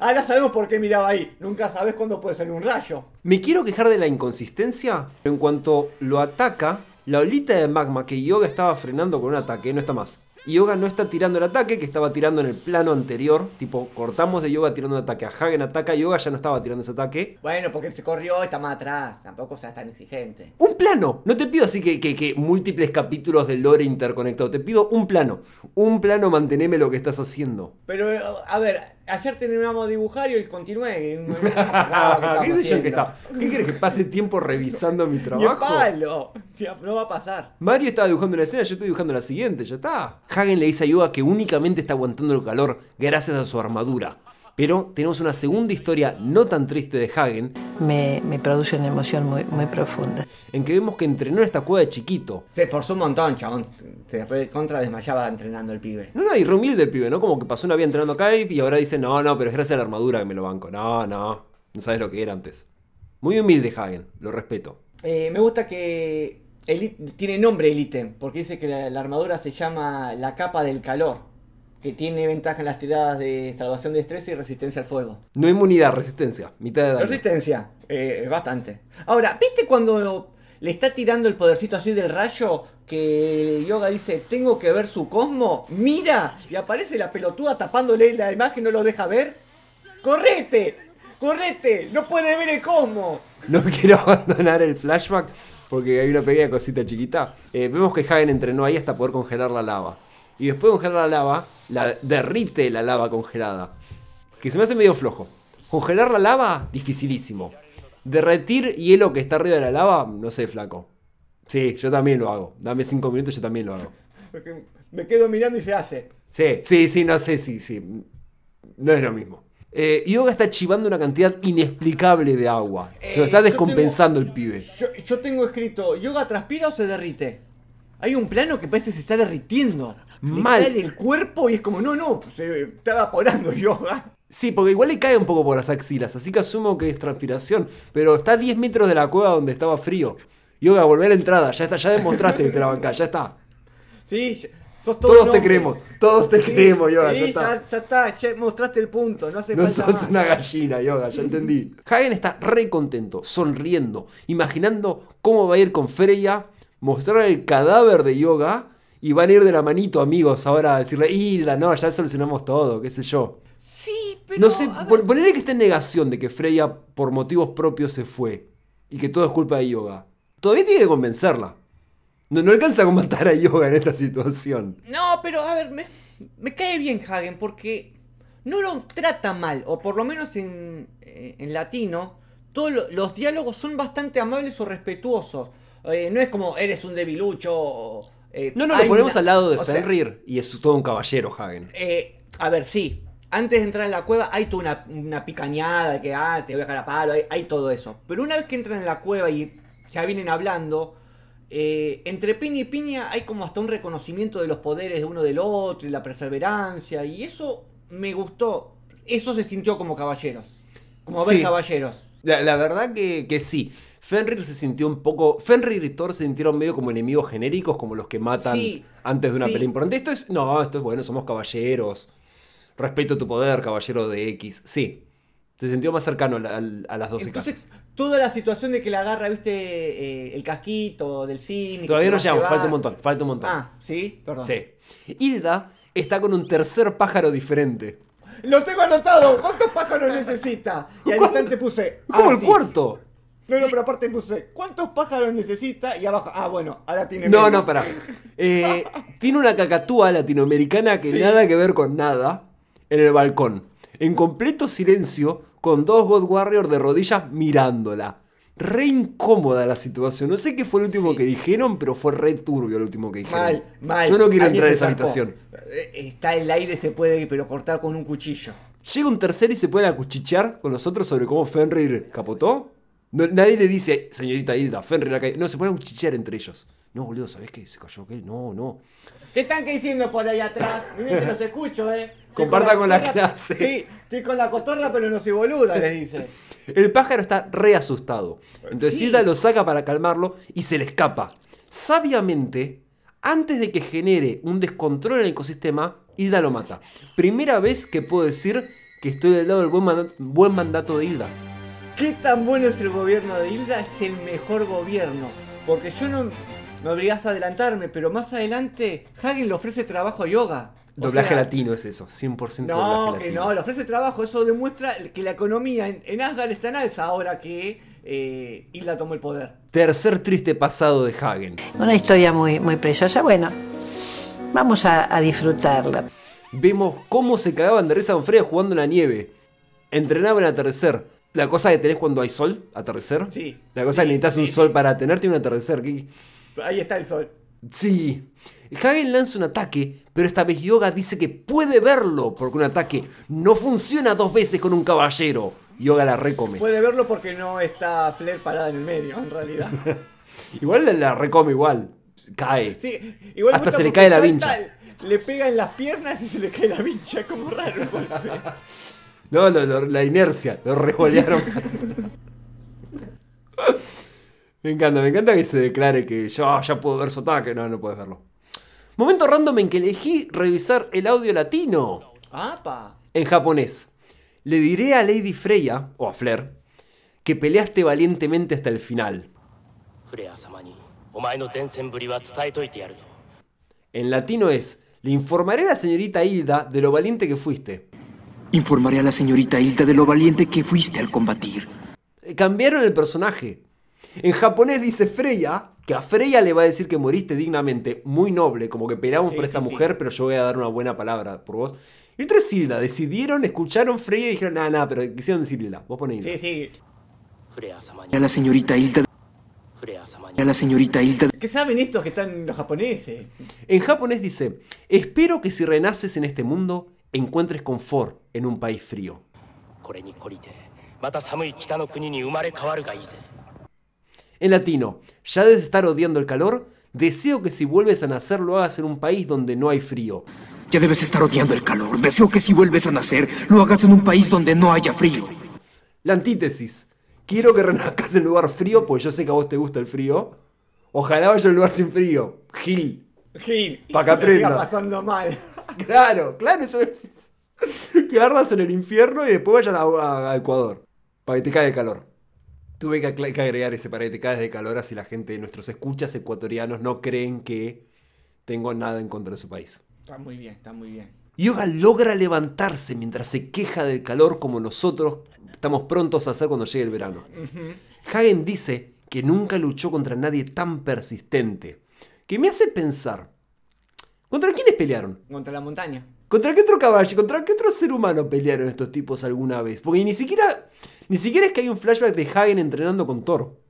ahora sabemos por qué miraba ahí. Nunca sabes cuándo puede salir un rayo. Me quiero quejar de la inconsistencia, pero en cuanto lo ataca, la olita de magma que Yoga estaba frenando con un ataque no está más. Yoga no está tirando el ataque, que estaba tirando en el plano anterior. Tipo, cortamos de Yoga tirando un ataque. A Hagen ataca, Yoga ya no estaba tirando ese ataque. Bueno, porque se corrió, está más atrás. Tampoco seas tan exigente. ¡Un plano! No te pido así que, que múltiples capítulos del lore interconectado. Te pido un plano. Un plano, manteneme lo que estás haciendo. Pero, a ver, ayer terminamos de dibujar y hoy continué. ¿Qué sé yo que está? ¿Qué quieres que pase tiempo revisando mi trabajo? palo! No va a pasar. Mario estaba dibujando una escena, yo estoy dibujando la siguiente, ya está. Hagen le dice a Yoga que únicamente está aguantando el calor gracias a su armadura. Pero tenemos una segunda historia no tan triste de Hagen. Me, produce una emoción muy, muy profunda. En que vemos que entrenó en esta cueva de chiquito. Se esforzó un montón, chabón. Se contra desmayaba entrenando el pibe. No, no, y re humilde el pibe, ¿no? Como que pasó una vida entrenando acá y ahora dice, no, no, pero es gracias a la armadura que me lo banco. No, no. No sabes lo que era antes. Muy humilde Hagen, lo respeto. Eh, me gusta que tiene nombre el ítem, porque dice que la, armadura se llama la capa del calor que tiene ventaja en las tiradas de salvación de estrés y resistencia al fuego. No inmunidad, resistencia, mitad de daño. Resistencia, eh, bastante. Ahora, ¿viste cuando le está tirando el podercito así del rayo? Que Yoga dice, tengo que ver su cosmo. Mira, y aparece la pelotuda tapándole la imagen, y no lo deja ver. ¡Correte! ¡Correte! ¡No puede ver el cosmo! No quiero abandonar el flashback porque hay una pequeña cosita chiquita. Eh, vemos que Hagen entrenó ahí hasta poder congelar la lava y después de congelar la lava, la derrite la lava congelada. Que se me hace medio flojo. Congelar la lava, dificilísimo. Derretir hielo que está arriba de la lava, no sé, flaco. Sí, yo también lo hago. Dame cinco minutos, yo también lo hago. me quedo mirando y se hace. Sí, sí, sí, no sé, sí, sí. No es lo mismo. Eh, Yoga está chivando una cantidad inexplicable de agua. Se lo eh, está descompensando el pibe. Yo, yo, tengo escrito, ¿Yoga transpira o se derrite? Hay un plano que parece que se está derritiendo mal. Le el cuerpo y es como, no, no, se está evaporando Yoga. Sí, porque igual le cae un poco por las axilas, así que asumo que es transpiración. Pero está a 10 metros de la cueva donde estaba frío. Yoga, volver a la entrada, ya está, ya demostraste que te la bancás, ya está. Sí, sos todo Todos te creemos, todos te creemos, Yoga, sí, ya, está. Ya, está, mostraste el punto, no hace No sos una gallina, Yoga, ya entendí. Hagen está re contento, sonriendo, imaginando cómo va a ir con Freya, mostrar el cadáver de Yoga y van a ir de la manito amigos ahora a decirle, la no, ya solucionamos todo, qué sé yo. Sí, pero... No sé, ponerle que está negación de que Freya por motivos propios se fue y que todo es culpa de Yoga. Todavía tiene que convencerla. No, no alcanza a matar a Yoga en esta situación. No, pero a ver, me, cae bien Hagen porque no lo trata mal, o por lo menos en, eh, latino, todos los diálogos son bastante amables o respetuosos. Eh, no es como eres un debilucho o, eh, no, no, lo ponemos al lado de Ferrir y es todo un caballero, Hagen. Eh, a ver, sí. Antes de entrar en la cueva hay toda una, picañada que, ah, te voy a dejar a palo, hay, todo eso. Pero una vez que entran en la cueva y ya vienen hablando, eh, entre piña y piña hay como hasta un reconocimiento de los poderes de uno del otro y la perseverancia. Y eso me gustó. Eso se sintió como caballeros. Como ver caballeros. La, verdad que sí. Fenrir se sintió un poco. Fenrir y Thor se sintieron medio como enemigos genéricos, como los que matan antes de una pelea importante. Esto es. No, esto es bueno, somos caballeros. Respeto tu poder, caballero de X. Sí. Se sintió más cercano a, las 12 Entonces, casas. Toda la situación de que le agarra, viste, eh, el casquito del cine. Todavía no llegamos, falta un montón, falta un montón. Ah, sí, perdón. Sí. Hilda está con un tercer pájaro diferente. Lo tengo anotado. ¿Cuántos pájaros necesita? Y al instante puse. ¿Cómo ah, el cuarto? No, no, pero aparte puse, ¿cuántos pájaros necesita? Y abajo, ah, bueno, ahora tiene. No, no, pará. Eh, tiene una cacatúa latinoamericana que nada que ver con nada en el balcón. En completo silencio, con dos God Warriors de rodillas mirándola. Re incómoda la situación. No sé qué fue el último que dijeron, pero fue re turbio el último que dijeron. Mal, mal. Yo no quiero entrar a esa habitación. Eh, está el aire, se puede, pero cortar con un cuchillo. Llega un tercero y se puede acuchichear con nosotros sobre cómo Fenrir capotó nadie le dice, señorita Hilda, Fenrir No, se pone un chichar entre ellos. No, boludo, sabes qué? Se cayó aquel. No, no. ¿Qué están diciendo por ahí atrás? Miren que los escucho, ¿eh? Comparta con la, clase. Sí, estoy con la cotorra, pero no soy boluda, les dice. El pájaro está re asustado. Entonces Hilda lo saca para calmarlo y se le escapa. Sabiamente, antes de que genere un descontrol en el ecosistema, Hilda lo mata. Primera vez que puedo decir que estoy del lado del buen mandato de Hilda. ¿Qué tan bueno es el gobierno de Hilda? Es el mejor gobierno. Porque yo no me obligas a adelantarme, pero más adelante Hagen le ofrece trabajo a yoga. doblaje latino es eso, 100% no, No, le ofrece trabajo, eso demuestra que la economía en, en Asgard está en alza ahora que eh, Hilda tomó el poder. Tercer triste pasado de Hagen. Una historia muy, muy preciosa, bueno, vamos a, disfrutarla. Vemos cómo se cagaban de risa Freya jugando en la nieve. Entrenaban a tercer la cosa que tenés cuando hay sol, atardecer. Sí. La cosa que necesitas un sol para tenerte un atardecer. Ahí está el sol. Sí. Hagen lanza un ataque, pero esta vez Yoga dice que puede verlo, porque un ataque no funciona dos veces con un caballero. Yoga la recome. Puede verlo porque no está Flair parada en el medio, en realidad. igual la recome igual. Cae. Sí, igual Hasta se le cae la vincha. Le pega en las piernas y se le cae la vincha, como raro. No, la inercia, lo revolearon. me encanta, me encanta que se declare que yo ya puedo ver su ataque. No, no puedes verlo. Momento random en que elegí revisar el audio latino. En japonés. Le diré a Lady Freya, o a Flair, que peleaste valientemente hasta el final. En latino es, le informaré a la señorita Hilda de lo valiente que fuiste, Informaré a la señorita Hilda de lo valiente que fuiste al combatir. Cambiaron el personaje. En japonés dice Freya, que a Freya le va a decir que moriste dignamente, muy noble, como que peleamos por esta mujer, pero yo voy a dar una buena palabra por vos. Y otro es Hilda, decidieron, escucharon Freya y dijeron, nada, nada, pero quisieron decirle la... vos ponés Hilda. Sí, sí. A la señorita Hilda. A la señorita Hilda. ¿Qué saben estos que están los japoneses? En japonés dice, espero que si renaces en este mundo, encuentres confort en un país frío. En latino, ya debes estar odiando el calor, deseo que si vuelves a nacer lo hagas en un país donde no hay frío. Ya debes estar odiando el calor, deseo que si vuelves a nacer lo hagas en un país donde no haya frío. La antítesis, quiero que renazcas en lugar frío, pues yo sé que a vos te gusta el frío. Ojalá vaya a un lugar sin frío. Gil. Gil. que pasando mal. Claro, claro, eso es. Que ardas en el infierno y después vayas a, Ecuador. Para que te caiga de calor. Tuve que, agregar ese para que de calor así la gente, de nuestros escuchas ecuatorianos, no creen que tengo nada en contra de su país. Está muy bien, está muy bien. Yoga logra levantarse mientras se queja del calor como nosotros estamos prontos a hacer cuando llegue el verano. Hagen dice que nunca luchó contra nadie tan persistente, que me hace pensar ¿Contra quiénes pelearon? Contra la montaña. ¿Contra qué otro caballo? ¿Contra qué otro ser humano pelearon estos tipos alguna vez? Porque ni siquiera, ni siquiera es que hay un flashback de Hagen entrenando con Thor.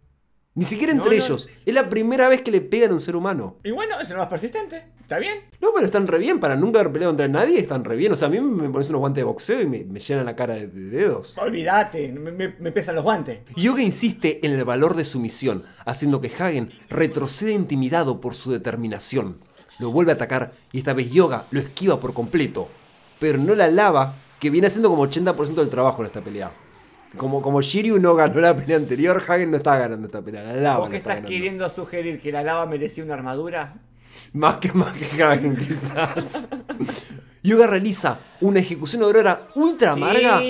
Ni siquiera entre ellos. Es la primera vez que le pegan a un ser humano. Y bueno, es el más persistente. Está bien. No, pero están re bien. Para nunca haber peleado contra nadie, están re bien. O sea, a mí me pones unos guantes de boxeo y me, llenan la cara de, dedos. Olvídate, me, pesan los guantes. Yoga insiste en el valor de su misión, haciendo que Hagen retroceda intimidado por su determinación lo vuelve a atacar y esta vez Yoga lo esquiva por completo. Pero no la lava, que viene haciendo como 80% del trabajo en esta pelea. Como, como Shiryu no ganó la pelea anterior, Hagen no está ganando esta pelea. La lava. ¿Por qué estás queriendo sugerir que la lava merecía una armadura? Más que más que Hagen, quizás. Yoga realiza una ejecución aurora ultra amarga,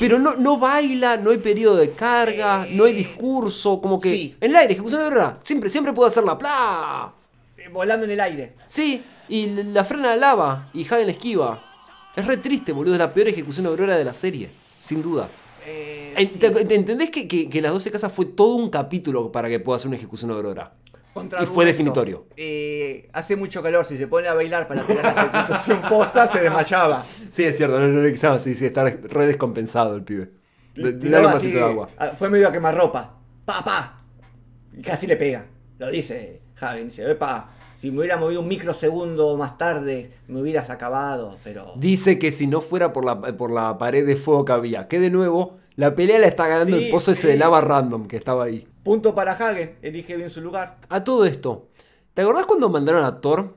pero no, no baila, no hay periodo de carga, no hay discurso, como que en el aire, ejecución aurora, siempre, siempre puedo hacer la... plaa volando en el aire. Sí, y la frena la lava y Hagen la esquiva. Es re triste, boludo. Es la peor ejecución aurora de la serie, sin duda. Eh, ¿Te, ¿Entendés que, Las 12 Casas fue todo un capítulo para que pueda hacer una ejecución aurora? y fue definitorio. Eh, hace mucho calor, si se pone a bailar para tirar la ejecución posta, se desmayaba. Sí, es cierto, no, no le sí, sí, está re descompensado el pibe. Le, más un vasito de agua. Ah, fue medio a quemar ropa. Pa, pa. Y casi le pega. Lo dice Javi, dice, pa. Si me hubiera movido un microsegundo más tarde, me hubieras acabado, pero... Dice que si no fuera por la, por la pared de fuego que había, que de nuevo, la pelea la está ganando el pozo ese de lava random que estaba ahí. Punto para Hagen, elige bien su lugar. A todo esto, ¿te acordás cuando mandaron a Thor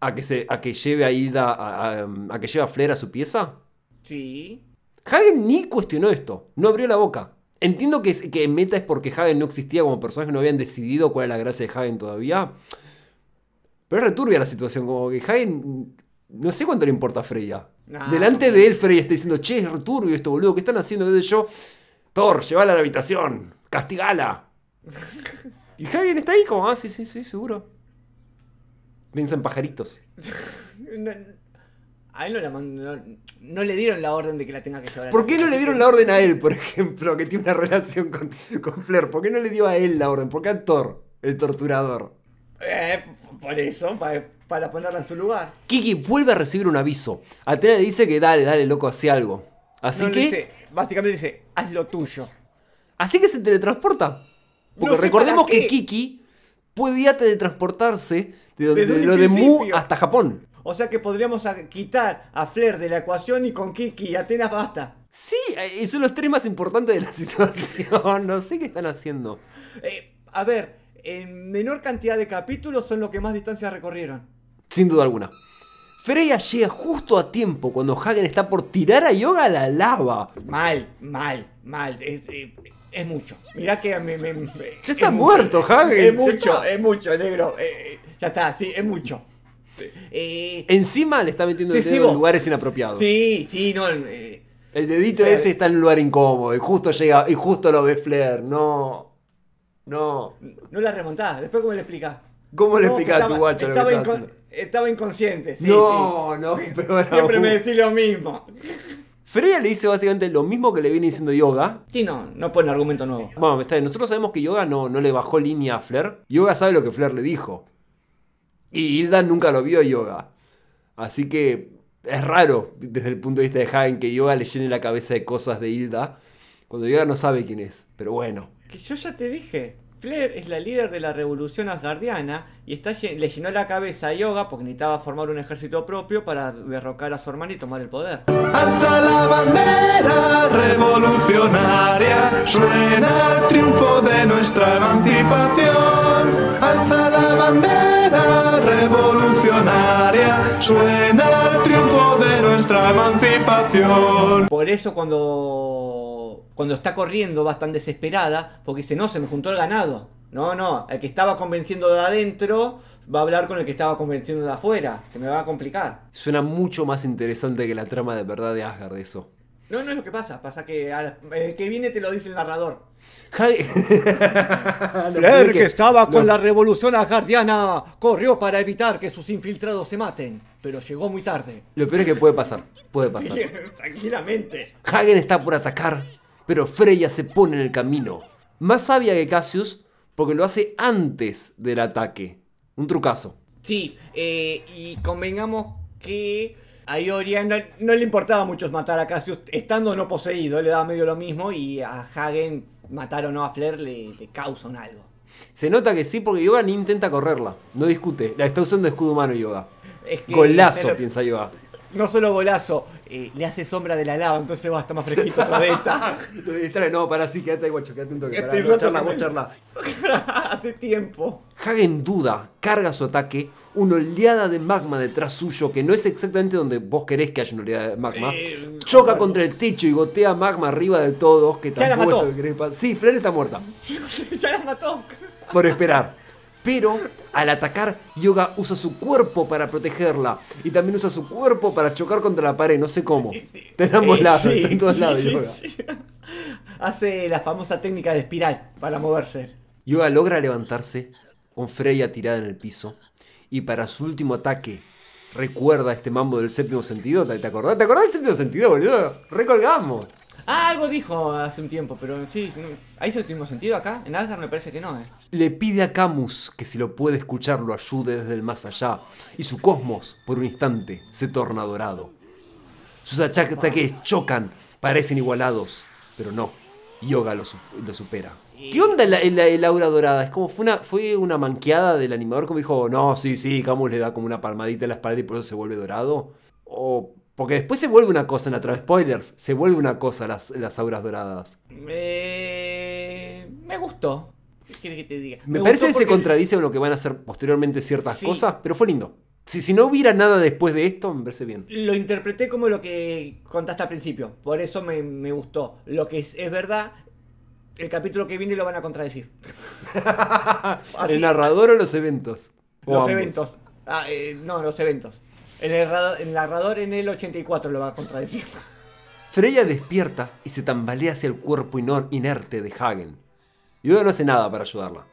a que, se, a que lleve a ida a, que lleve a Flair a su pieza? Sí. Hagen ni cuestionó esto, no abrió la boca. Entiendo que, que, Meta es porque Hagen no existía como personaje, no habían decidido cuál era la gracia de Hagen todavía. Pero es returbia la situación, como que Jaén no sé cuánto le importa a Freya. Delante de él, Freya está diciendo, che, es returbio esto, boludo, ¿qué están haciendo? desde yo, Thor, llévala a la habitación, castigala. y Javi está ahí como, ah, sí, sí, sí, seguro. Piensan pajaritos. a él no, le dieron la orden de que la tenga que llevar. ¿Por qué no le dieron la orden a él, por ejemplo, que tiene una relación con, con Flair? ¿Por qué no le dio a él la orden? ¿Por qué a Thor, el torturador? Eh, por eso, para, ponerla en su lugar. Kiki vuelve a recibir un aviso. Atena le dice que dale, dale, loco, hace algo. Así que. básicamente dice, haz lo tuyo. Así que se teletransporta. Porque recordemos que Kiki podía teletransportarse de, lo de Mu hasta Japón. O sea que podríamos quitar a Flair de la ecuación y con Kiki y Atenas basta. Sí, eh, son los tres más importantes de la situación. no sé qué están haciendo. Eh, a ver, en menor cantidad de capítulos son los que más distancia recorrieron. Sin duda alguna. Freya llega justo a tiempo cuando Hagen está por tirar a Yoga a la lava. Mal, mal, mal. Es, eh, mucho. Mirá que me, ya está muerto, Hagen. Es mucho, es mucho, negro. Eh, eh, ya está, sí, es mucho. Encima le está metiendo el dedo en lugares inapropiados. Sí, sí, no. el dedito ese está en un lugar incómodo y justo llega y justo lo ve Flair, no. No. No la remontás. Después, ¿cómo le explicas. ¿Cómo le explicás a tu guacho estaba, lo que estaba inconsciente. Sí, no, no, Siempre me decís lo mismo. Freya le dice básicamente lo mismo que le viene diciendo Yoga. Sí, no, no pone argumento nuevo. Bueno, está bien. Nosotros sabemos que Yoga no, le bajó línea a Flair. Yoga sabe lo que Flair le dijo. Y Hilda nunca lo vio Yoga. Así que es raro desde el punto de vista de Hagen que Yoga le llene la cabeza de cosas de Hilda cuando llega no sabe quién es, pero bueno. Que yo ya te dije, Flair es la líder de la revolución asgardiana y está, le llenó la cabeza a Yoga porque necesitaba formar un ejército propio para derrocar a su hermano y tomar el poder. Alza la bandera revolucionaria, suena el triunfo de nuestra emancipación. Alza la bandera revolucionaria, suena el triunfo de nuestra emancipación. Por eso cuando cuando está corriendo va tan desesperada porque dice, no, se me juntó el ganado. No, no, el que estaba convenciendo de adentro va a hablar con el que estaba convenciendo de afuera. Se me va a complicar. Suena mucho más interesante que la trama de verdad de Asgard, eso. No, no es lo que pasa. Pasa que el que viene te lo dice el narrador. el que estaba con la revolución asgardiana corrió para evitar que sus infiltrados se maten, pero llegó muy tarde. Lo peor es que puede pasar, puede pasar. Tranquilamente. Hagen está por atacar pero Freya se pone en el camino. Más sabia que Cassius, porque lo hace antes del ataque. Un trucazo. Sí, eh, y convengamos que a Ioria no, le importaba mucho matar a Cassius, estando no poseído, le daba medio lo mismo y a Hagen matar o no a Flair le, causa un algo. Se nota que sí, porque Yoga ni intenta correrla, no discute, la está usando escudo humano Yoga. Es que Golazo, piensa Yoga no solo golazo, eh, le hace sombra de la lava, entonces va, a estar más fresquito otra vez. no, para sí, quédate ahí, guacho, quédate un toque. que pará, charla, vos charla. Hace tiempo. Hagen duda, carga su ataque, una oleada de magma detrás suyo, que no es exactamente donde vos querés que haya una oleada de magma. Eh, Choca contra el techo y gotea magma arriba de todos, que tampoco Sí, Flair está muerta. ya la mató. Por esperar. Pero al atacar, Yoga usa su cuerpo para protegerla. Y también usa su cuerpo para chocar contra la pared, no sé cómo. Tenemos eh, lados, en todos lados, Yoga. Hace la famosa técnica de espiral para moverse. Yoga logra levantarse con Freya tirada en el piso. Y para su último ataque, recuerda este mambo del séptimo sentido. ¿Te acordás del séptimo sentido, boludo? Recolgamos. Ah, algo dijo hace un tiempo, pero sí, ¿ahí se tuvimos sentido acá? En Asgard me parece que no, eh. Le pide a Camus que si lo puede escuchar lo ayude desde el más allá, y su cosmos, por un instante, se torna dorado. Sus ataques chocan, parecen igualados, pero no, Yoga lo, supera. ¿Qué onda la, el aura dorada? Es como fue una, fue una manqueada del animador como dijo, no, sí, sí, Camus le da como una palmadita en la espalda y por eso se vuelve dorado. O porque después se vuelve una cosa en la través spoilers, se vuelve una cosa las, las auras doradas. me gustó. ¿Qué que te diga? Me, parece que se contradice con lo que van a hacer posteriormente ciertas cosas, pero fue lindo. Si, si, no hubiera nada después de esto, me parece bien. Lo interpreté como lo que contaste al principio. Por eso me, gustó. Lo que es, verdad, el capítulo que viene lo van a contradecir. ¿El narrador o los eventos? los eventos. Ah, eh, no, los eventos. El, narrador en el 84 lo va a contradecir. Freya despierta y se tambalea hacia el cuerpo inerte de Hagen. Y luego no hace nada para ayudarla.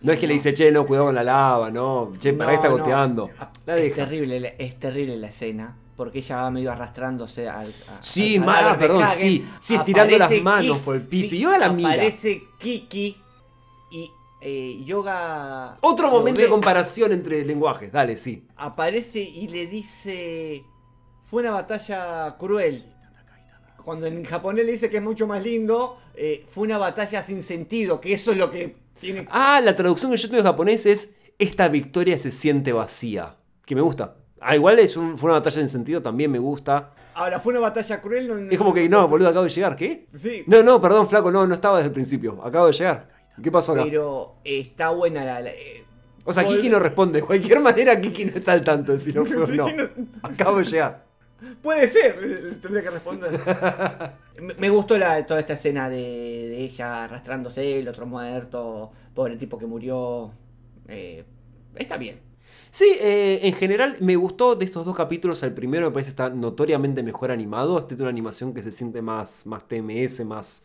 No es que le dice, che, no, cuidado con la lava, no, che, para qué está goteando. Es, terrible, es la escena, porque ella va medio arrastrándose al. sí, mal, perdón, sí, sí, estirando las manos por el piso. y la mira. Aparece Kiki y eh, yoga. Otro momento de comparación entre lenguajes, dale, sí. Aparece y le dice. Fue una batalla cruel. Cuando en japonés le dice que es mucho más lindo, eh, fue una batalla sin sentido, que eso es lo que tiene. Ah, la traducción que yo tengo en japonés es. Esta victoria se siente vacía. Que me gusta. Ah, igual es fue una batalla sin sentido, también me gusta. Ahora, fue una batalla cruel. es como que, no, boludo, acabo de llegar, ¿qué? Sí. No, no, perdón, flaco, no, no estaba desde el principio, acabo de llegar. ¿Qué pasó acá? Pero está buena la. Eh, o sea, Kiki no responde. De cualquier manera, Kiki no está al tanto de si no fue no. Acabo de llegar. Puede ser, eh, tendría que responder. me, gustó toda esta escena de, ella arrastrándose, el otro muerto, pobre tipo que murió. Eh, está bien. Sí, en general me gustó de estos dos capítulos. El primero me parece está notoriamente mejor animado. Este es una animación que se siente más, más TMS, más,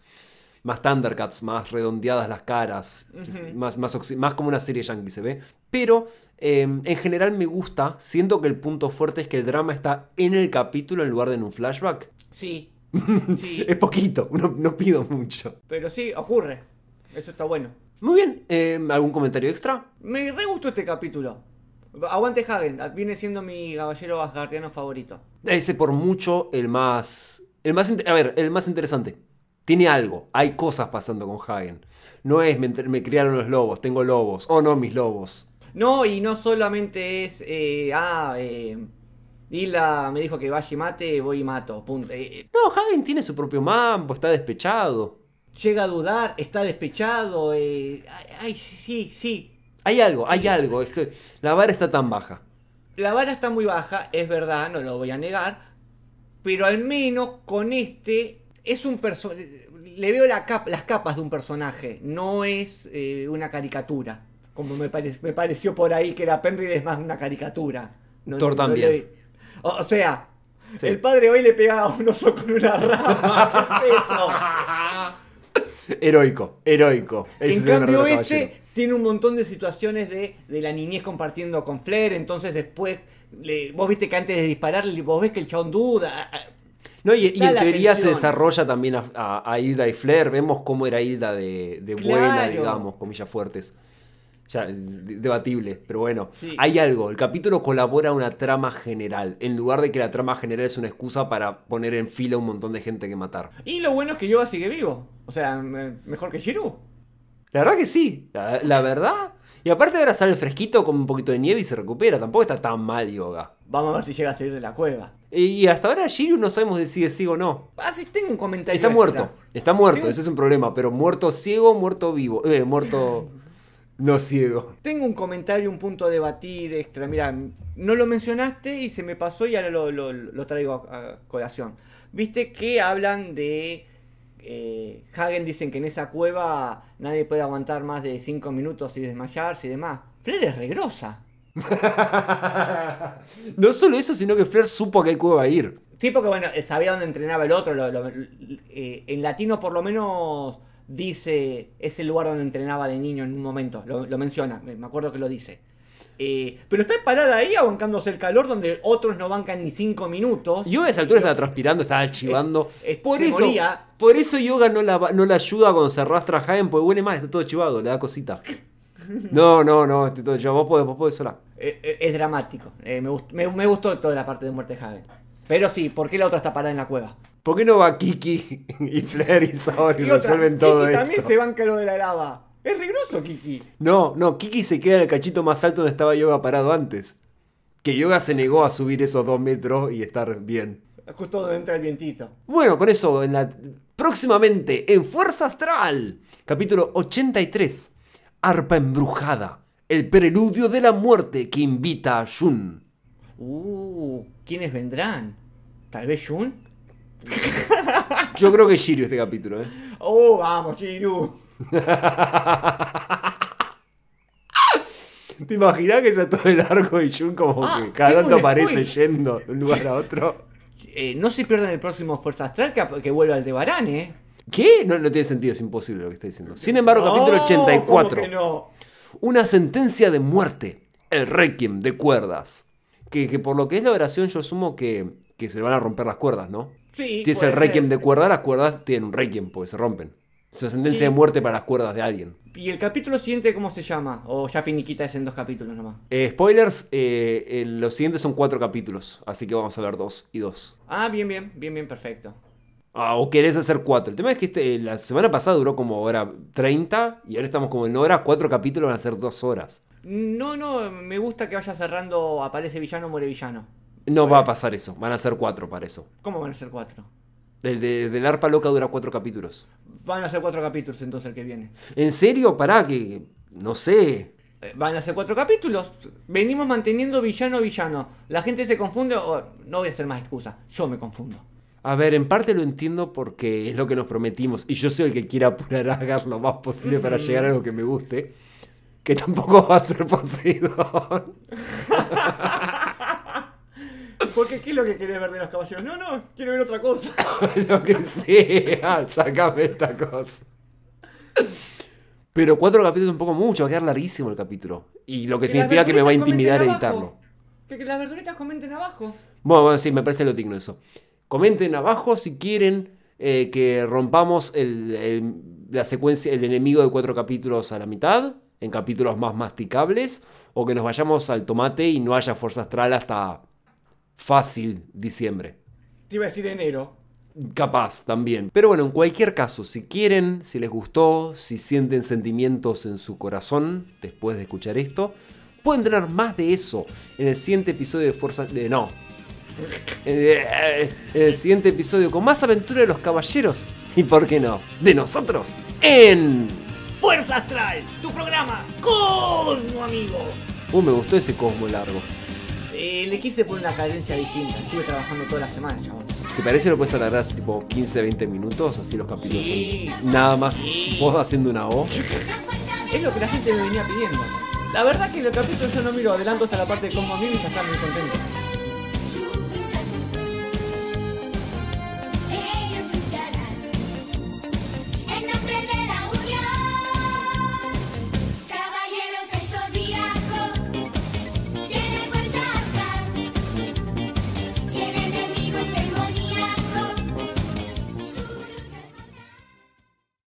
más Thundercats, más redondeadas las caras, más, más, más, como una serie yankee se ve. Pero em, en general me gusta, siento que el punto fuerte es que el drama está en el capítulo en lugar de en un flashback. Sí. es poquito, no, pido mucho. Pero sí, ocurre. Eso está bueno. Muy bien, em, ¿algún comentario extra? Me re gustó este capítulo. Aguante Hagen, ah, viene siendo mi caballero asgardiano favorito. Ese por mucho el más. El más. A ver, el más interesante. Tiene algo, hay cosas pasando con Hagen. No es me, criaron los lobos, tengo lobos. Oh no, mis lobos. No, y no solamente es. Eh, ah, eh, Hilda me dijo que vaya y mate, voy y mato. Punto. Eh, eh. no, Hagen tiene su propio mambo, está despechado. Llega a dudar, está despechado. Ay, sí, sí. Hay algo, hay algo. Es que la vara está tan baja. La vara está muy baja, es verdad, no lo voy a negar. Pero al menos con este es un Le veo las capas de un personaje, no es eh, una caricatura. Como me, pareció por ahí que era Penry es más una caricatura. también. o, sea, el padre hoy le pegaba a un oso con una rama. heroico, heroico. en cambio, este tiene un montón de situaciones de, la niñez compartiendo con Flair. Entonces, después, vos viste que antes de disparar, vos ves que el chabón duda no, y, en teoría se desarrolla también a, Ida Hilda y Flair. Vemos cómo era Hilda de, buena, digamos, comillas fuertes. Ya, debatible, pero bueno, hay algo. El capítulo colabora a una trama general, en lugar de que la trama general es una excusa para poner en fila un montón de gente que matar. Y lo bueno es que Yoga sigue vivo. O sea, mejor que Shiru. La verdad que sí, la, la verdad. Y aparte ahora sale fresquito con un poquito de nieve y se recupera. Tampoco está tan mal Yoga. Vamos a ver si llega a salir de la cueva. Y hasta ahora Shiryu no sabemos si es ciego o no. Ah, sí, tengo un comentario. Está muerto, está muerto, ese es un problema. Pero muerto ciego, muerto vivo. Eh, muerto no ciego. Tengo un comentario, un punto a debatir extra. Mira, no lo mencionaste y se me pasó y ahora lo, traigo a, colación. Viste que hablan de... Eh, Hagen dicen que en esa cueva nadie puede aguantar más de 5 minutos y desmayarse y demás. Flair es regrosa. no solo eso, sino que Flair supo a qué cueva a ir. Sí, porque bueno, sabía dónde entrenaba el otro. Eh, en latino, por lo menos, dice: es el lugar donde entrenaba de niño en un momento. Lo, menciona, me acuerdo que lo dice. Eh, pero está parada ahí aguantándose el calor donde otros no bancan ni 5 minutos. Yoga a esa altura estaba transpirando, estaba eh, chivando. por, eso, por eso Yoga no la, no la ayuda cuando se arrastra a Jaén, porque huele mal, está todo chivado, le da cosita. No, no, no, este, yo, vos podés, vos eh, eh, Es, dramático. Eh, me, gustó, toda la parte de muerte de Pero sí, ¿por qué la otra está parada en la cueva? ¿Por qué no va Kiki y Flair y Saori y, resuelven todo Y también se banca lo de la lava. Es regroso, Kiki. No, no, Kiki se queda en el cachito más alto donde estaba Yoga parado antes. Que Yoga se negó a subir esos dos metros y estar bien. Justo donde entra el vientito. Bueno, con eso, próximamente en Fuerza Astral, capítulo 83. Arpa embrujada, el preludio de la muerte que invita a Shun. Uh, ¿quiénes vendrán? ¿Tal vez Shun? Yo creo que es Shiryu este capítulo, ¿eh? Oh, vamos, Shiryu. ¿Te imaginas que a todo el arco de Shun como ah, que cada tanto aparece yendo de un lugar a otro? Eh, no se pierdan el próximo Fuerza Astral que, vuelve al de Barán, ¿eh? ¿Qué? No, tiene sentido, es imposible lo que está diciendo. Sin embargo, capítulo 84. Una sentencia de muerte. El requiem de cuerdas. Que, por lo que es la oración, yo asumo que, que se le van a romper las cuerdas, ¿no? Sí. Si es el requiem de cuerdas, las cuerdas tienen un requiem porque se rompen. Es una sentencia de muerte para las cuerdas de alguien. ¿Y el capítulo siguiente cómo se llama? ¿O ya finiquita es en dos capítulos nomás? Eh, spoilers, eh, los siguientes son cuatro capítulos, así que vamos a ver dos y dos. Ah, bien, bien, bien, bien, perfecto. Ah, o querés hacer cuatro. El tema es que este, eh, la semana pasada duró como hora 30 y ahora estamos como en hora, cuatro capítulos van a ser dos horas. No, no, me gusta que vaya cerrando, aparece villano, muere villano. No va a pasar eso, van a ser cuatro para eso. ¿Cómo van a ser cuatro? El de, del arpa loca dura cuatro capítulos. Van a ser cuatro capítulos entonces el que viene. ¿En serio? Pará, que no sé. Eh, van a ser cuatro capítulos. Venimos manteniendo villano, villano. La gente se confunde o... No voy a hacer más excusa, yo me confundo. A ver, en parte lo entiendo porque es lo que nos prometimos y yo soy el que quiera apurar a lo más posible para llegar a algo que me guste, que tampoco va a ser posible. Porque ¿qué es lo que querés ver de los caballeros? No, no, quiero ver otra cosa. lo que sea, sacame esta cosa. Pero cuatro capítulos es un poco mucho, va a quedar larguísimo el capítulo. Y lo que, significa que me va a intimidar editarlo. Que, las verduritas comenten abajo. Bueno, bueno, sí, me parece lo digno eso. Comenten abajo si quieren eh, que rompamos el, la secuencia, el enemigo de cuatro capítulos a la mitad, en capítulos más masticables, o que nos vayamos al tomate y no haya fuerza astral hasta fácil diciembre. Te iba a decir enero. Capaz también. Pero bueno, en cualquier caso, si quieren, si les gustó, si sienten sentimientos en su corazón después de escuchar esto, pueden tener más de eso en el siguiente episodio de Fuerza. De, no, en eh, el siguiente episodio con más aventura de los caballeros y, por qué no, de nosotros en Fuerza Astral, tu programa Cosmo, amigo. Uh, me gustó ese Cosmo largo. Eh, le quise poner una cadencia distinta, estuve trabajando toda la semana, ¿Te parece lo puedes alargar hace tipo 15, 20 minutos? Así los capítulos. Sí, Nada más vos haciendo una O. Es lo que la gente me venía pidiendo. La verdad que los capítulos yo no miro adelanto hasta la parte de Cosmo Amigo y ya está muy contento.